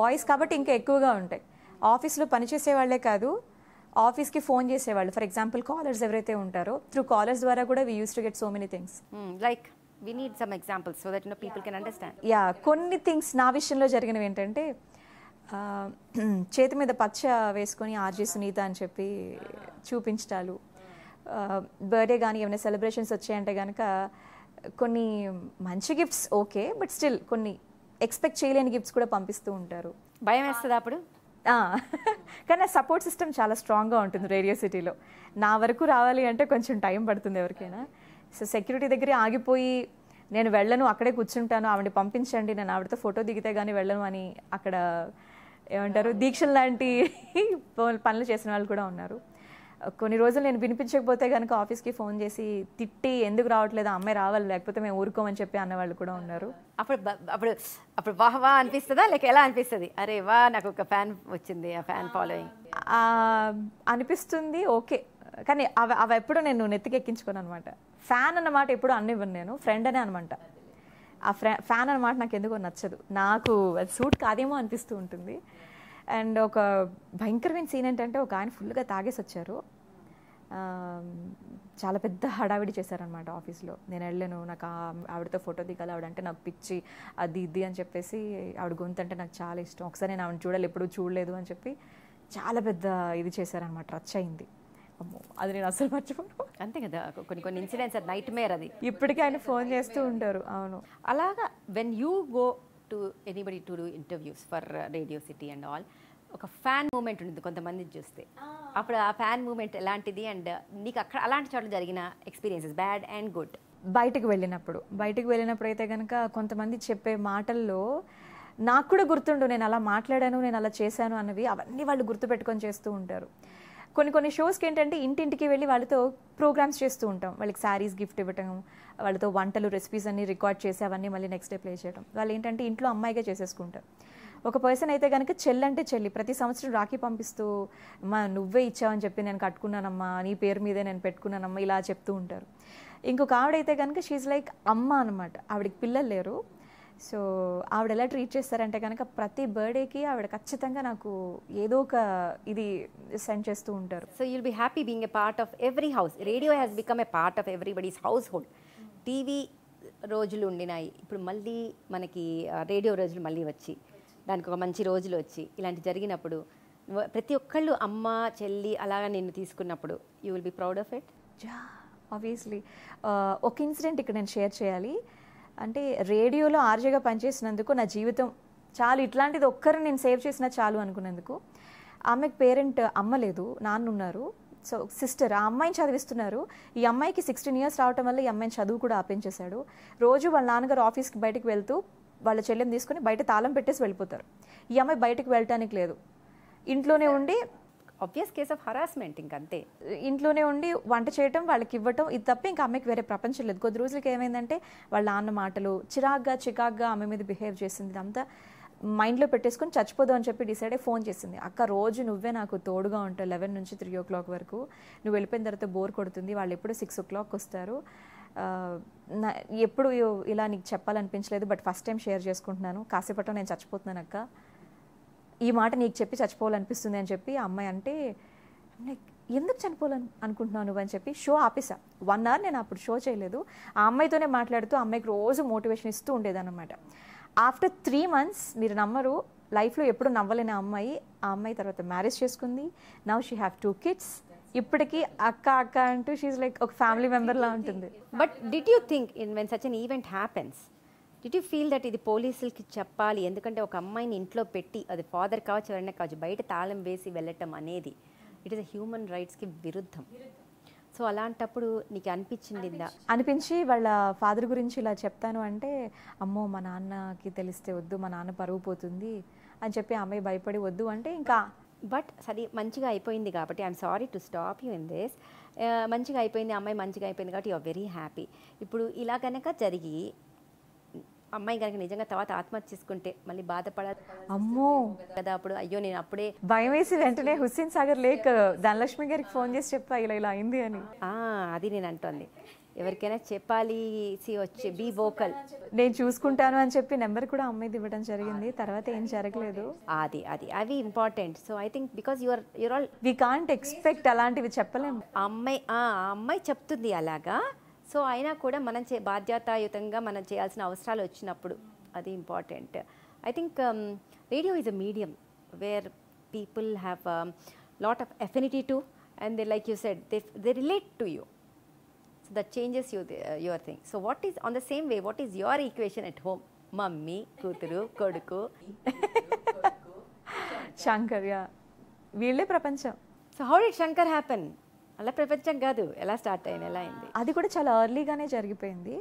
వాయిస్ కాబట్టి ఇంకా ఎక్కువగా ఉంటాయి ఆఫీస్లో పనిచేసే వాళ్లే కాదు ఆఫీస్కి ఫోన్ చేసేవాళ్ళు ఫర్ ఎగ్జాంపుల్ కాలర్స్ ఎవరైతే ఉంటారో త్రూ కాలర్స్ ద్వారా కూడా we use to get so many things like we need some examples so that no people can understand yeah కొన్ని థింగ్స్ నా విషయంలో జరిగినవి ఏంటంటే చేతి మీద పచ్చ వేసుకొని ఆర్జీ సునీత అని చెప్పి చూపించటాలు బర్త్డే కానీ ఏమైనా సెలబ్రేషన్స్ వచ్చాయంటే కనుక కొన్ని మంచి గిఫ్ట్స్ ఓకే బట్ స్టిల్ కొన్ని ఎక్స్పెక్ట్ చేయలేని గిఫ్ట్స్ కూడా పంపిస్తూ ఉంటారు భయం వేస్తుంది అప్పుడు కానీ ఆ సపోర్ట్ సిస్టమ్ చాలా స్ట్రాంగ్గా ఉంటుంది రేడియో సిటీలో నా వరకు రావాలి అంటే కొంచెం టైం పడుతుంది ఎవరికైనా సో సెక్యూరిటీ దగ్గరే ఆగిపోయి నేను వెళ్ళను అక్కడే కూర్చుంటాను ఆవిడ పంపించండి నేను ఆవిడతో ఫోటో దిగితే కానీ వెళ్ళను అని అక్కడ ఏమంటారు దీక్షలు లాంటి పనులు చేసిన వాళ్ళు కూడా ఉన్నారు కొన్ని రోజులు నేను వినిపించకపోతే కనుక ఆఫీస్కి ఫోన్ చేసి తిట్టి ఎందుకు రావట్లేదు అమ్మాయి రావాలి లేకపోతే మేము ఊరుకోమని చెప్పి అన్నవాళ్ళు కూడా ఉన్నారు అప్పుడు అప్పుడు అప్పుడు వాహ్ వా అనిపిస్తుందా లేక ఎలా అనిపిస్తుంది అరే వా నాకు ఒక ఫ్యాన్ వచ్చింది ఆ ఫ్యాన్ ఫాలోయింగ్ అనిపిస్తుంది ఓకే కానీ అవి అవి ఎప్పుడు నేను నెత్తికెక్కించుకోను అనమాట ఫ్యాన్ అన్నమాట ఎప్పుడు అన్నివ్వను నేను ఫ్రెండ్ అనే అనమాట ఆ ఫ్రె ఫ్యాన్ అనమాట నాకు ఎందుకో నచ్చదు నాకు అది సూట్ కాదేమో అనిపిస్తూ ఉంటుంది అండ్ ఒక భయంకరమైన సీన్ ఏంటంటే ఒక ఆయన ఫుల్గా తాగేసి వచ్చారు చాలా పెద్ద హడావిడి చేశారనమాట ఆఫీస్లో నేను వెళ్ళాను నాకు ఆవిడతో ఫోటో దిగాలి ఆవిడంటే నాకు పిచ్చి అది ఇది అని చెప్పేసి ఆవిడ గొంతు అంటే నాకు చాలా ఇష్టం ఒకసారి నేను ఆవిడ చూడాలి ఎప్పుడు చూడలేదు అని చెప్పి చాలా పెద్ద ఇది చేశారనమాట రచ్ అయింది అమ్మో అది నేను అసలు మర్చిపోను అంతే కదా కొన్ని కొన్ని ఇన్సిడెంట్స్ అది నైట్ మేర్ అది ఇప్పటికీ ఆయన ఫోన్ చేస్తూ ఉంటారు అవును అలాగా when you go to anybody to do interviews for Radio City and all ఒక ఫ్యాన్ మూమెంట్ ఉంటుంది కొంతమంది చూస్తే అప్పుడు ఆ ఫ్యాన్ మూమెంట్ ఎలాంటిది అండ్ uh, నీకు అక్కడ అలాంటి చోట్ల జరిగిన ఎక్స్పీరియన్సెస్ బ్యాడ్ అండ్ గుడ్ బయటకు వెళ్ళినప్పుడు బయటకు వెళ్ళినప్పుడు అయితే కనుక కొంతమంది చెప్పే మాటల్లో నాకు కూడా గుర్తుండు నేను అలా మాట్లాడాను నేను అలా చేశాను అన్నవి అవన్నీ వాళ్ళు గుర్తుపెట్టుకొని చేస్తూ ఉంటారు కొన్ని కొన్ని షోస్కి ఏంటంటే ఇంటింటికి వెళ్ళి వాళ్ళతో ప్రోగ్రామ్స్ చేస్తూ ఉంటాం వాళ్ళకి శారీస్ గిఫ్ట్ ఇవ్వటం వాళ్ళతో వంటలు రెసిపీస్ అన్ని రికార్డ్ చేసి అవన్నీ మళ్ళీ నెక్స్ట్ డే ప్లే చేయడం వాళ్ళు ఏంటంటే ఇంట్లో అమ్మాయిగా చేసేసుకుంటారు ఒక పర్సన్ అయితే కనుక చెల్లంటే చెల్లి ప్రతి సంవత్సరం రాఖీ పంపిస్తూ మా నువ్వే ఇచ్చావని చెప్పి నేను కట్టుకున్నానమ్మా నీ పేరు మీదే నేను పెట్టుకున్నానమ్మా ఇలా చెప్తూ ఉంటారు ఇంకొక ఆవిడైతే కనుక షీజ్ లైక్ అమ్మ అనమాట ఆవిడకి పిల్లలు లేరు సో ఆవిడ ఎలా ట్రీట్ చేస్తారంటే కనుక ప్రతి బర్త్డేకి ఆవిడ ఖచ్చితంగా నాకు ఏదో ఒక ఇది సెండ్ చేస్తూ ఉంటారు so you'll be happy being a part of every house radio has become a part of everybody's household TV రోజులు ఉండినాయి ఇప్పుడు మళ్ళీ మనకి రేడియో రోజులు మళ్ళీ వచ్చి దానికి ఒక మంచి రోజులు వచ్చి ఇలాంటి జరిగినప్పుడు ప్రతి ఒక్కళ్ళు అమ్మ చెల్లి అలాగా నిన్ను తీసుకున్నప్పుడు you will be proud of it obviously ఒక ఇన్సిడెంట్ ఇక్కడ నేను షేర్ చేయాలి అంటే రేడియోలో ఆర్జేగా పనిచేసినందుకు నా జీవితం చాలు ఇట్లాంటిది ఒక్కరిని నేను సేవ్ చేసిన చాలు అనుకున్నందుకు ఆమెకు పేరెంట్ అమ్మ లేదు నాన్న ఉన్నారు సో సిస్టర్ ఆ అమ్మాయిని చదివిస్తున్నారు ఈ అమ్మాయికి సిక్స్టీన్ ఇయర్స్ రావటం వల్ల ఈ అమ్మాయిని చదువు కూడా ఆపించేశాడు రోజు వాళ్ళ నాన్నగారు ఆఫీస్కి బయటకు వెళ్తూ వాళ్ళ చెల్లెని తీసుకుని బయట తాళం పెట్టేసి వెళ్ళిపోతారు ఈ అమ్మాయి బయటకు వెళ్ళటానికి లేదు ఇంట్లోనే ఉండి ఆబ్వియస్ కేస్ ఆఫ్ హరాస్మెంట్ ఇంకంతే ఇంట్లోనే ఉండి వంట చేయటం వాళ్ళకి ఇవ్వటం ఇది తప్ప ఇంకా అమ్మకి వేరే ప్రపంచం లేదు కొద్ది రోజులకి ఏమైందంటే వాళ్ళ నాన్న మాటలు చిరాగ్గా చికాగ్గా ఆమె మీద బిహేవ్ చేసింది అంతా మైండ్లో పెట్టేసుకొని చచ్చిపోదాం అని చెప్పి డిసైడ్ అయ్యి ఫోన్ చేసింది అక్క రోజు నువ్వే నాకు తోడుగా ఉంటావు లెవెన్ నుంచి త్రీ ఓ క్లాక్ వరకు నువ్వు వెళ్ళిపోయిన తర్వాత బోర్ కొడుతుంది వాళ్ళు ఎప్పుడు సిక్స్ ఓ క్లాక్ వస్తారు నా ఎప్పుడు ఇలా నీకు చెప్పాలనిపించలేదు బట్ ఫస్ట్ టైం షేర్ చేసుకుంటున్నాను కాసేపట్లో నేను చచ్చిపోతున్నాను అక్క ఈ మాట నీకు చెప్పి చచ్చిపోవాలనిపిస్తుంది అని చెప్పి ఆ అమ్మాయి అంటే ఎందుకు చనిపోవాలని అనుకుంటున్నాను అని చెప్పి షో ఆపేసా వన్ అవర్ నేను అప్పుడు షో చేయలేదు ఆ అమ్మాయితోనే మాట్లాడుతూ అమ్మాయికి రోజు మోటివేషన్ ఇస్తూ ఉండేదన్నమాట ఆఫ్టర్ త్రీ మంత్స్ మీరు నమ్మరు లైఫ్లో ఎప్పుడు నవ్వలేని అమ్మాయి ఆ అమ్మాయి తర్వాత మ్యారేజ్ చేసుకుంది now she have two kids ఇప్పటికీ అక్క అక్క అంటూ షీఈ్ లైక్ ఒక ఫ్యామిలీ మెంబర్లా ఉంటుంది but did you think in when such an event happens did you feel that ఇది పోలీసులకి చెప్పాలి ఎందుకంటే ఒక అమ్మాయిని ఇంట్లో పెట్టి అది ఫాదర్ కావచ్చు ఎవరైనా కావచ్చు బయట తాళం వేసి వెళ్ళటం అనేది ఇట్ ఇస్ హ్యూమన్ రైట్స్కి విరుద్ధం సో అలాంటప్పుడు నీకు అనిపించిందిందా అనిపించి వాళ్ళ ఫాదర్ గురించి ఇలా చెప్తాను అంటే అమ్మో మా నాన్నకి తెలిస్తే వద్దు మా నాన్న పరువు పోతుంది అని చెప్పి అమ్మాయి భయపడి వద్దు అంటే ఇంకా బట్ సరే మంచిగా అయిపోయింది కాబట్టి I'm sorry to stop you in this మంచిగా అయిపోయింది అమ్మాయి మంచిగా అయిపోయింది కాబట్టి ఆర్ వెరీ హ్యాపీ ఇప్పుడు ఇలా కనుక జరిగి అమ్మాయి కనుక నిజంగా తర్వాత ఆత్మహత్య చేసుకుంటే మళ్ళీ బాధపడ అమ్మో కదా అప్పుడు అయ్యో నేను అప్పుడే భయం వేసి వెంటనే హుస్సేన్ సాగర్ లేక్ ధనలక్ష్మి గారికి ఫోన్ చేసి చెప్పా ఇలా ఇలా అయింది అని అది నేను అంటోంది ఎవరికైనా చెప్పాలి సి వచ్చి బీ వోకల్ నేను చూసుకుంటాను అని చెప్పి నెంబర్ కూడా అమ్మాయి ఇవ్వడం జరిగింది తర్వాత ఏం జరగలేదు అది అది అవి important so I think because your your all we can't expect అలాంటివి చెప్పలేము అమ్మాయి ఆ అమ్మాయి చెప్తుంది అలాగా సో అయినా కూడా మనం చే బాధ్యతాయుతంగా మనం చేయాల్సిన అవసరాలు వచ్చినప్పుడు అది important I think radio is a medium where people have lot of affinity to and they like you said they they relate to you so that changes you your thing so what is on the same way what is your equation at home mummy కూతురు కొడుకు శంకర్ వీళ్ళే ప్రపంచం so how did Shankar happen అలా ప్రపంచం కాదు ఎలా start అయింది ఎలా అయింది అది కూడా చాలా ఎర్లీగానే జరిగిపోయింది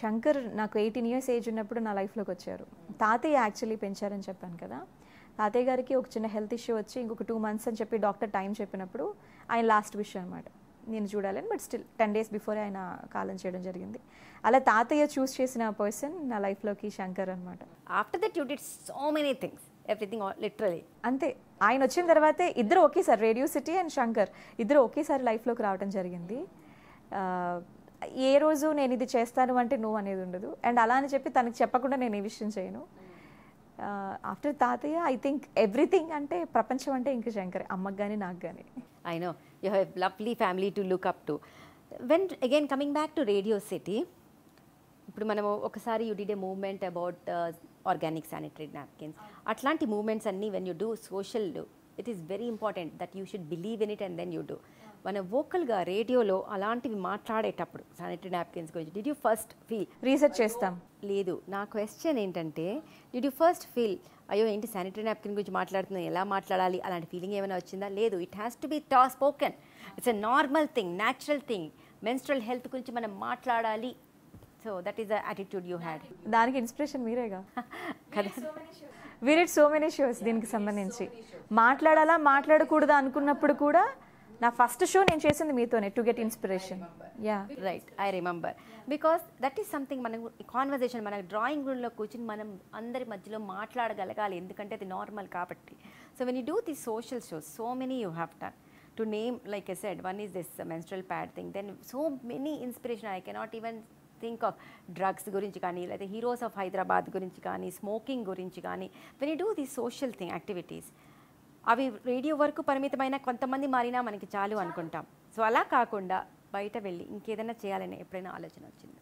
శంకర్ నాకు ఎయిటీన్ ఇయర్స్ ఏజ్ ఉన్నప్పుడు నా లైఫ్లోకి వచ్చారు తాతయ్య యాక్చువల్లీ పెంచారని చెప్పాను కదా తాతయ్య గారికి ఒక చిన్న హెల్త్ ఇష్యూ వచ్చి ఇంకొక టూ మంత్స్ అని చెప్పి డాక్టర్ టైం చెప్పినప్పుడు ఆయన లాస్ట్ విష్ అనమాట నేను చూడాలని but still ten days before ఆయన కాలం చేయడం జరిగింది అలా తాతయ్య చూస్ చేసిన పర్సన్ నా లైఫ్లోకి శంకర్ అనమాట after that you did so many things everything literally అంతే ఆయన వచ్చిన తర్వాతే ఇద్దరు ఒకేసారి రేడియో సిటీ అండ్ శంకర్ ఇద్దరు ఒకేసారి లైఫ్లోకి రావడం జరిగింది ఏ రోజు నేను ఇది చేస్తాను అంటే నువ్వు అనేది ఉండదు అండ్ అలా అని చెప్పి తనకు చెప్పకుండా నేను ఈ విషయం చేయను ఆఫ్టర్ తాతయ్య ఐ థింక్ ఎవ్రీథింగ్ అంటే ప్రపంచం అంటే ఇంక శంకర్ అమ్మకు కానీ నాకు కానీ I know you have lovely family to look up to when again coming back to Radio City ఇప్పుడు మనము ఒకసారి you did a moment about organic sanitary napkins అట్లాంటి మూమెంట్స్ అన్నీ when you do social it is very important that you should believe in it and then you do మన వోకల్గా రేడియోలో అలాంటివి మాట్లాడేటప్పుడు శానిటరీ నాప్కిన్స్ గురించి did you first feel research చేస్తాం లేదు నా క్వశ్చన్ ఏంటంటే డిడ్ యూ ఫస్ట్ ఫీల్ అయ్యో ఏంటి శానిటరీ నాప్కిన్ గురించి మాట్లాడుతున్నాం ఎలా మాట్లాడాలి అలాంటి ఫీలింగ్ ఏమైనా వచ్చిందా లేదు ఇట్ హ్యాస్ టు బి టా spoken it's a normal thing natural thing menstrual health గురించి మనం మాట్లాడాలి so that is the you had దానికి ఇన్స్పిరేషన్ మీరేగా కదా వీరెడ్ సో మెనీ షోస్ దీనికి సంబంధించి మాట్లాడాలా మాట్లాడకూడదా అనుకున్నప్పుడు కూడా నా ఫస్ట్ షో నేను చేసింది మీతోనే to get inspiration yeah right I remember because that is something మనం కాన్వర్జేషన్ మన డ్రాయింగ్ రూమ్లో కూర్చుని మనం అందరి మధ్యలో మాట్లాడగలగాలి ఎందుకంటే అది నార్మల్ కాబట్టి so when you do the social shows so many you have ton to name like a said one is this menstrual pad thing then so many inspiration I cannot even think of drugs గురించి కానీ లేదా heroes of Hyderabad గురించి కానీ smoking గురించి కానీ when you do the social thing activities అవి radio వరకు పరిమితమైన కొంతమంది మారినా మనకి చాలు అనుకుంటాం సో అలా కాకుండా బయట వెళ్ళి ఇంకేదైనా చేయాలని ఎప్పుడైనా ఆలోచన వచ్చింది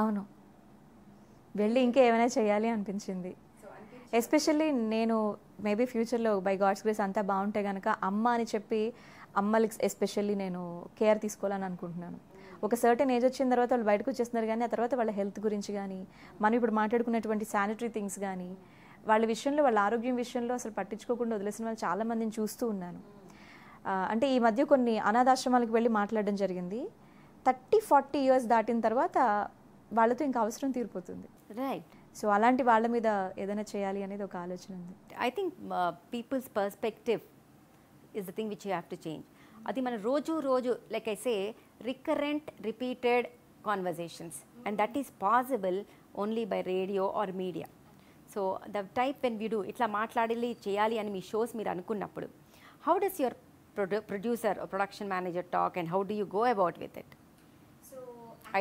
అవును వెళ్ళి ఇంకా ఏమైనా చేయాలి అనిపించింది ఎస్పెషల్లీ నేను మేబీ ఫ్యూచర్లో బై గాడ్స్ గ్రేస్ అంతా బాగుంటే కనుక అమ్మ అని చెప్పి అమ్మలకి ఎస్పెషల్లీ నేను కేర్ తీసుకోవాలని అనుకుంటున్నాను ఒక సర్టెన్ ఏజ్ వచ్చిన తర్వాత వాళ్ళు బయటకు వచ్చేస్తున్నారు కానీ ఆ తర్వాత వాళ్ళ హెల్త్ గురించి కానీ మనం ఇప్పుడు మాట్లాడుకున్నటువంటి శానిటరీ థింగ్స్ కానీ వాళ్ళ విషయంలో వాళ్ళ ఆరోగ్యం విషయంలో అసలు పట్టించుకోకుండా వదిలేసిన వాళ్ళు చాలామందిని చూస్తూ ఉన్నాను అంటే ఈ మధ్య కొన్ని అనాథాశ్రమాలకు వెళ్ళి మాట్లాడడం జరిగింది థర్టీ ఫార్టీ ఇయర్స్ దాటిన తర్వాత వాళ్ళతో ఇంకా అవసరం తీరిపోతుంది రైట్ సో అలాంటి వాళ్ళ మీద ఏదైనా చేయాలి అనేది ఒక ఆలోచన ఉంది I think people's perspective is the thing which you have to change అది మన రోజు రోజు లైక్ ఐసే recurrent repeated conversations and that is possible only by radio or media so the type when we do ఇట్లా మాట్లాడాలి చేయాలి అని మీ షోస్ మీరు అనుకున్నప్పుడు how does your producer production manager talk and how do you go about with it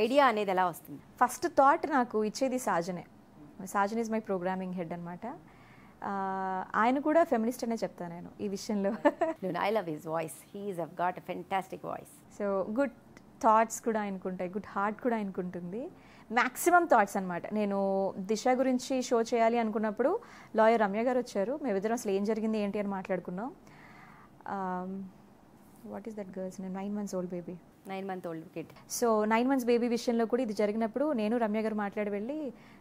idea అనేది ఎలా వస్తుంది ఫస్ట్ థాట్ నాకు ఇచ్చేది సాజనే Sajan is my programming head అనమాట ఆయన కూడా ఫెమినిస్ట్ అనే చెప్తాను నేను ఈ విషయంలో I love his voice he's of got a fantastic voice so good thoughts కూడా ఆయనకు ఉంటాయి గుడ్ హార్ట్ కూడా ఆయనకు ఉంటుంది మ్యాక్సిమం థాట్స్ అనమాట నేను దిశ గురించి షో చేయాలి అనుకున్నప్పుడు లాయర్ రమ్య గారు వచ్చారు మేమిద్దరం అసలు ఏం జరిగింది ఏంటి అని మాట్లాడుకున్నాం వాట్ ఈస్ దట్ గర్ల్స్ నేను nine months old baby nine month old kid so nine months baby విషయంలో కూడా ఇది జరిగినప్పుడు నేను రమ్య గారు మాట్లాడి వెళ్ళి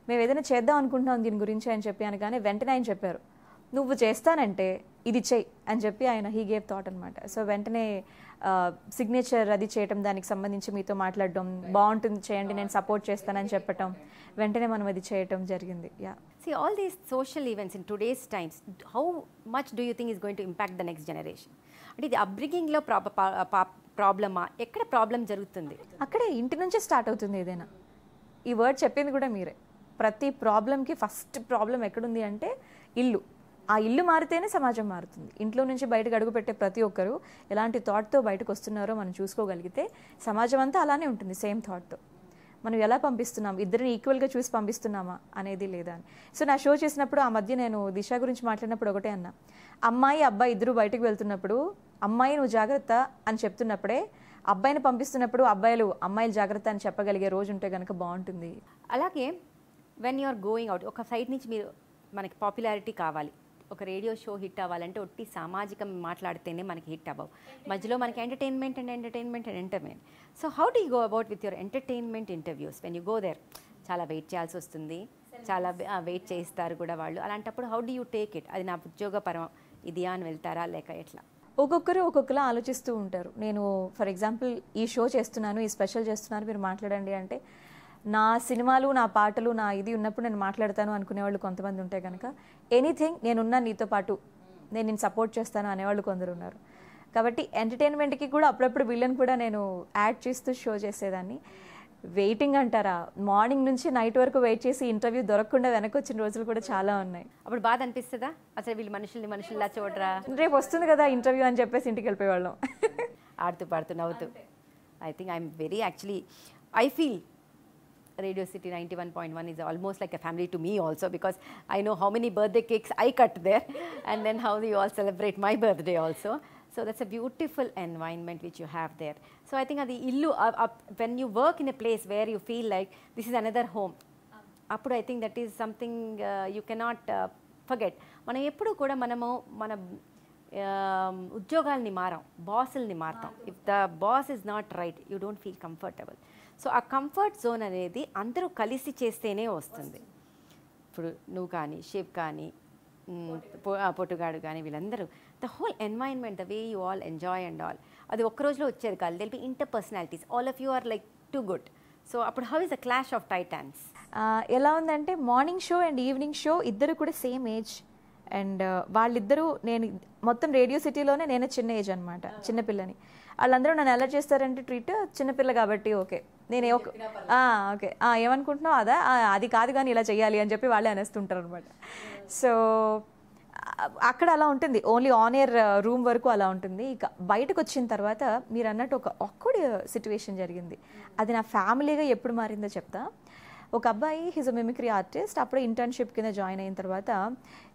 మేము ఏదైనా చేద్దాం అనుకుంటున్నాం దీని గురించి అని చెప్పి కానీ వెంటనే ఆయన చెప్పారు నువ్వు చేస్తానంటే ఇది చెయ్యి అని చెప్పి ఆయన హీ గేవ్ థాట్ అనమాట సో వెంటనే సిగ్నేచర్ అది చేయటం దానికి సంబంధించి మీతో మాట్లాడడం బాగుంటుంది చేయండి నేను సపోర్ట్ చేస్తానని చెప్పటం వెంటనే మనం అది చేయటం జరిగింది yeah see all these social events in today's times how much do you think is going to impact the next generation అంటే ఇది అబ్రిగింగ్లో ప్రాబ్లమా ఎక్కడ ప్రాబ్లం జరుగుతుంది అక్కడే ఇంటి నుంచే స్టార్ట్ అవుతుంది ఏదైనా ఈ వర్డ్ చెప్పింది కూడా మీరే ప్రతి ప్రాబ్లంకి ఫస్ట్ ప్రాబ్లం ఎక్కడుంది అంటే ఇల్లు ఆ ఇల్లు మారితేనే సమాజం మారుతుంది ఇంట్లో నుంచి బయటకు అడుగుపెట్టే ప్రతి ఒక్కరూ ఎలాంటి థాట్తో బయటకు వస్తున్నారో మనం చూసుకోగలిగితే సమాజం అంతా అలానే ఉంటుంది సేమ్ థాట్తో మనం ఎలా పంపిస్తున్నాం ఇద్దరిని ఈక్వల్గా చూసి పంపిస్తున్నామా అనేది లేదా అని సో నా షో చేసినప్పుడు ఆ మధ్య నేను దిశ గురించి మాట్లాడినప్పుడు ఒకటే అన్నా అమ్మాయి అబ్బాయి ఇద్దరు బయటకు వెళ్తున్నప్పుడు అమ్మాయి నువ్వు జాగ్రత్త అని చెప్తున్నప్పుడే అబ్బాయిని పంపిస్తున్నప్పుడు అబ్బాయిలు అమ్మాయిలు జాగ్రత్త అని చెప్పగలిగే రోజు ఉంటే కనుక బాగుంటుంది అలాగే when you are going out ఒక సైడ్ నుంచి మీరు మనకి పాపులారిటీ కావాలి ఒక రేడియో షో హిట్ అవ్వాలంటే ఒట్టి సామాజికం మాట్లాడితేనే మనకి హిట్ అవ్వవు మధ్యలో మనకి entertainment and entertainment and entertainment so how do go about with your entertainment interviews when you go there చాలా వెయిట్ చేయాల్సి వస్తుంది చాలా వెయిట్ చేస్తారు కూడా వాళ్ళు అలాంటప్పుడు how do you take it అది నా పరం ఇది అని వెళ్తారా లేక ఎట్లా ఒక్కొక్కరు ఒక్కొక్కలా ఆలోచిస్తూ ఉంటారు నేను ఫర్ ఎగ్జాంపుల్ ఈ షో చేస్తున్నాను ఈ స్పెషల్ చేస్తున్నాను మీరు మాట్లాడండి అంటే నా సినిమాలు నా పాటలు నా ఇది ఉన్నప్పుడు నేను మాట్లాడతాను అనుకునే వాళ్ళు కొంతమంది ఉంటే కనుక ఎనీథింగ్ నేనున్నా నీతో పాటు నేను నేను సపోర్ట్ చేస్తాను అనేవాళ్ళు కొందరు ఉన్నారు కాబట్టి ఎంటర్టైన్మెంట్కి కూడా అప్పుడప్పుడు విలన్ కూడా నేను యాడ్ చేస్తూ షో చేసేదాన్ని వెయిటింగ్ అంటారా మార్నింగ్ నుంచి నైట్ వరకు వెయిట్ చేసి ఇంటర్వ్యూ దొరకకుండా వెనక్కి వచ్చిన రోజులు కూడా చాలా ఉన్నాయి అప్పుడు బాధ అనిపిస్తుందా అసలు వీళ్ళు మనుషుల్ని మనుషుల్లా చూడరా రేపు వస్తుంది కదా ఇంటర్వ్యూ అని చెప్పేసి ఇంటికి వెళ్ళిపోయేవాళ్ళం ఆడుతూ పాడుతూ నవ్వుతూ I think I'm very actually I feel Radio City 91.1 is almost like a family to me also because I know how many birthday cakes I cut there and then how you all celebrate my birthday also. So that's a beautiful environment which you have there. So I think the illu when you work in a place where you feel like this is another home, I think that is something uh, you cannot uh, forget. Cannot forget మనం ఎప్పుడు కూడా మనము మన um, ఉద్యోగాల్ని మారాం బాసుల్ని If the boss is not right, you don't feel comfortable. So ఆ comfort zone అనేది అందరూ కలిసి చేస్తేనే వస్తుంది ఇప్పుడు నువ్వు కానీ షేప్ కానీ పొట్టుగాడు కానీ వీళ్ళందరూ the whole environment the way you all enjoy and all అది ఒక్క రోజులో వచ్చారు కాదు they'll be inter personalities all of you are like to good so అప్పుడు how is a clash of titans ఎలా ఉందంటే morning show and evening show ఇద్దరు కూడా సేమ్ ఏజ్ అండ్ వాళ్ళిద్దరూ నేను మొత్తం రేడియో సిటీలోనే నేను చిన్న ఏజ్ అనమాట చిన్నపిల్లని వాళ్ళందరూ నన్ను ఎలా చేస్తారంటే ట్రీట్ చిన్నపిల్ల కాబట్టి ఓకే నేను ఒక ఓకే ఏమనుకుంటున్నావు అదా అది కాదు కానీ ఇలా చేయాలి అని చెప్పి వాళ్ళే అనేస్తుంటారు అనమాట సో అక్కడ అలా ఉంటుంది ఓన్లీ ఆన్ ఇయర్ రూమ్ వరకు అలా ఉంటుంది ఇక బయటకు వచ్చిన తర్వాత మీరు అన్నట్టు ఒక ఒక్కడి సిచ్యువేషన్ uh, జరిగింది అది నా ఫ్యామిలీగా ఎప్పుడు మారిందో చెప్తా ఒక అబ్బాయి హిజ్ మిమిక్రీ ఆర్టిస్ట్ అప్పుడే ఇంటర్న్షిప్ కింద జాయిన్ అయిన తర్వాత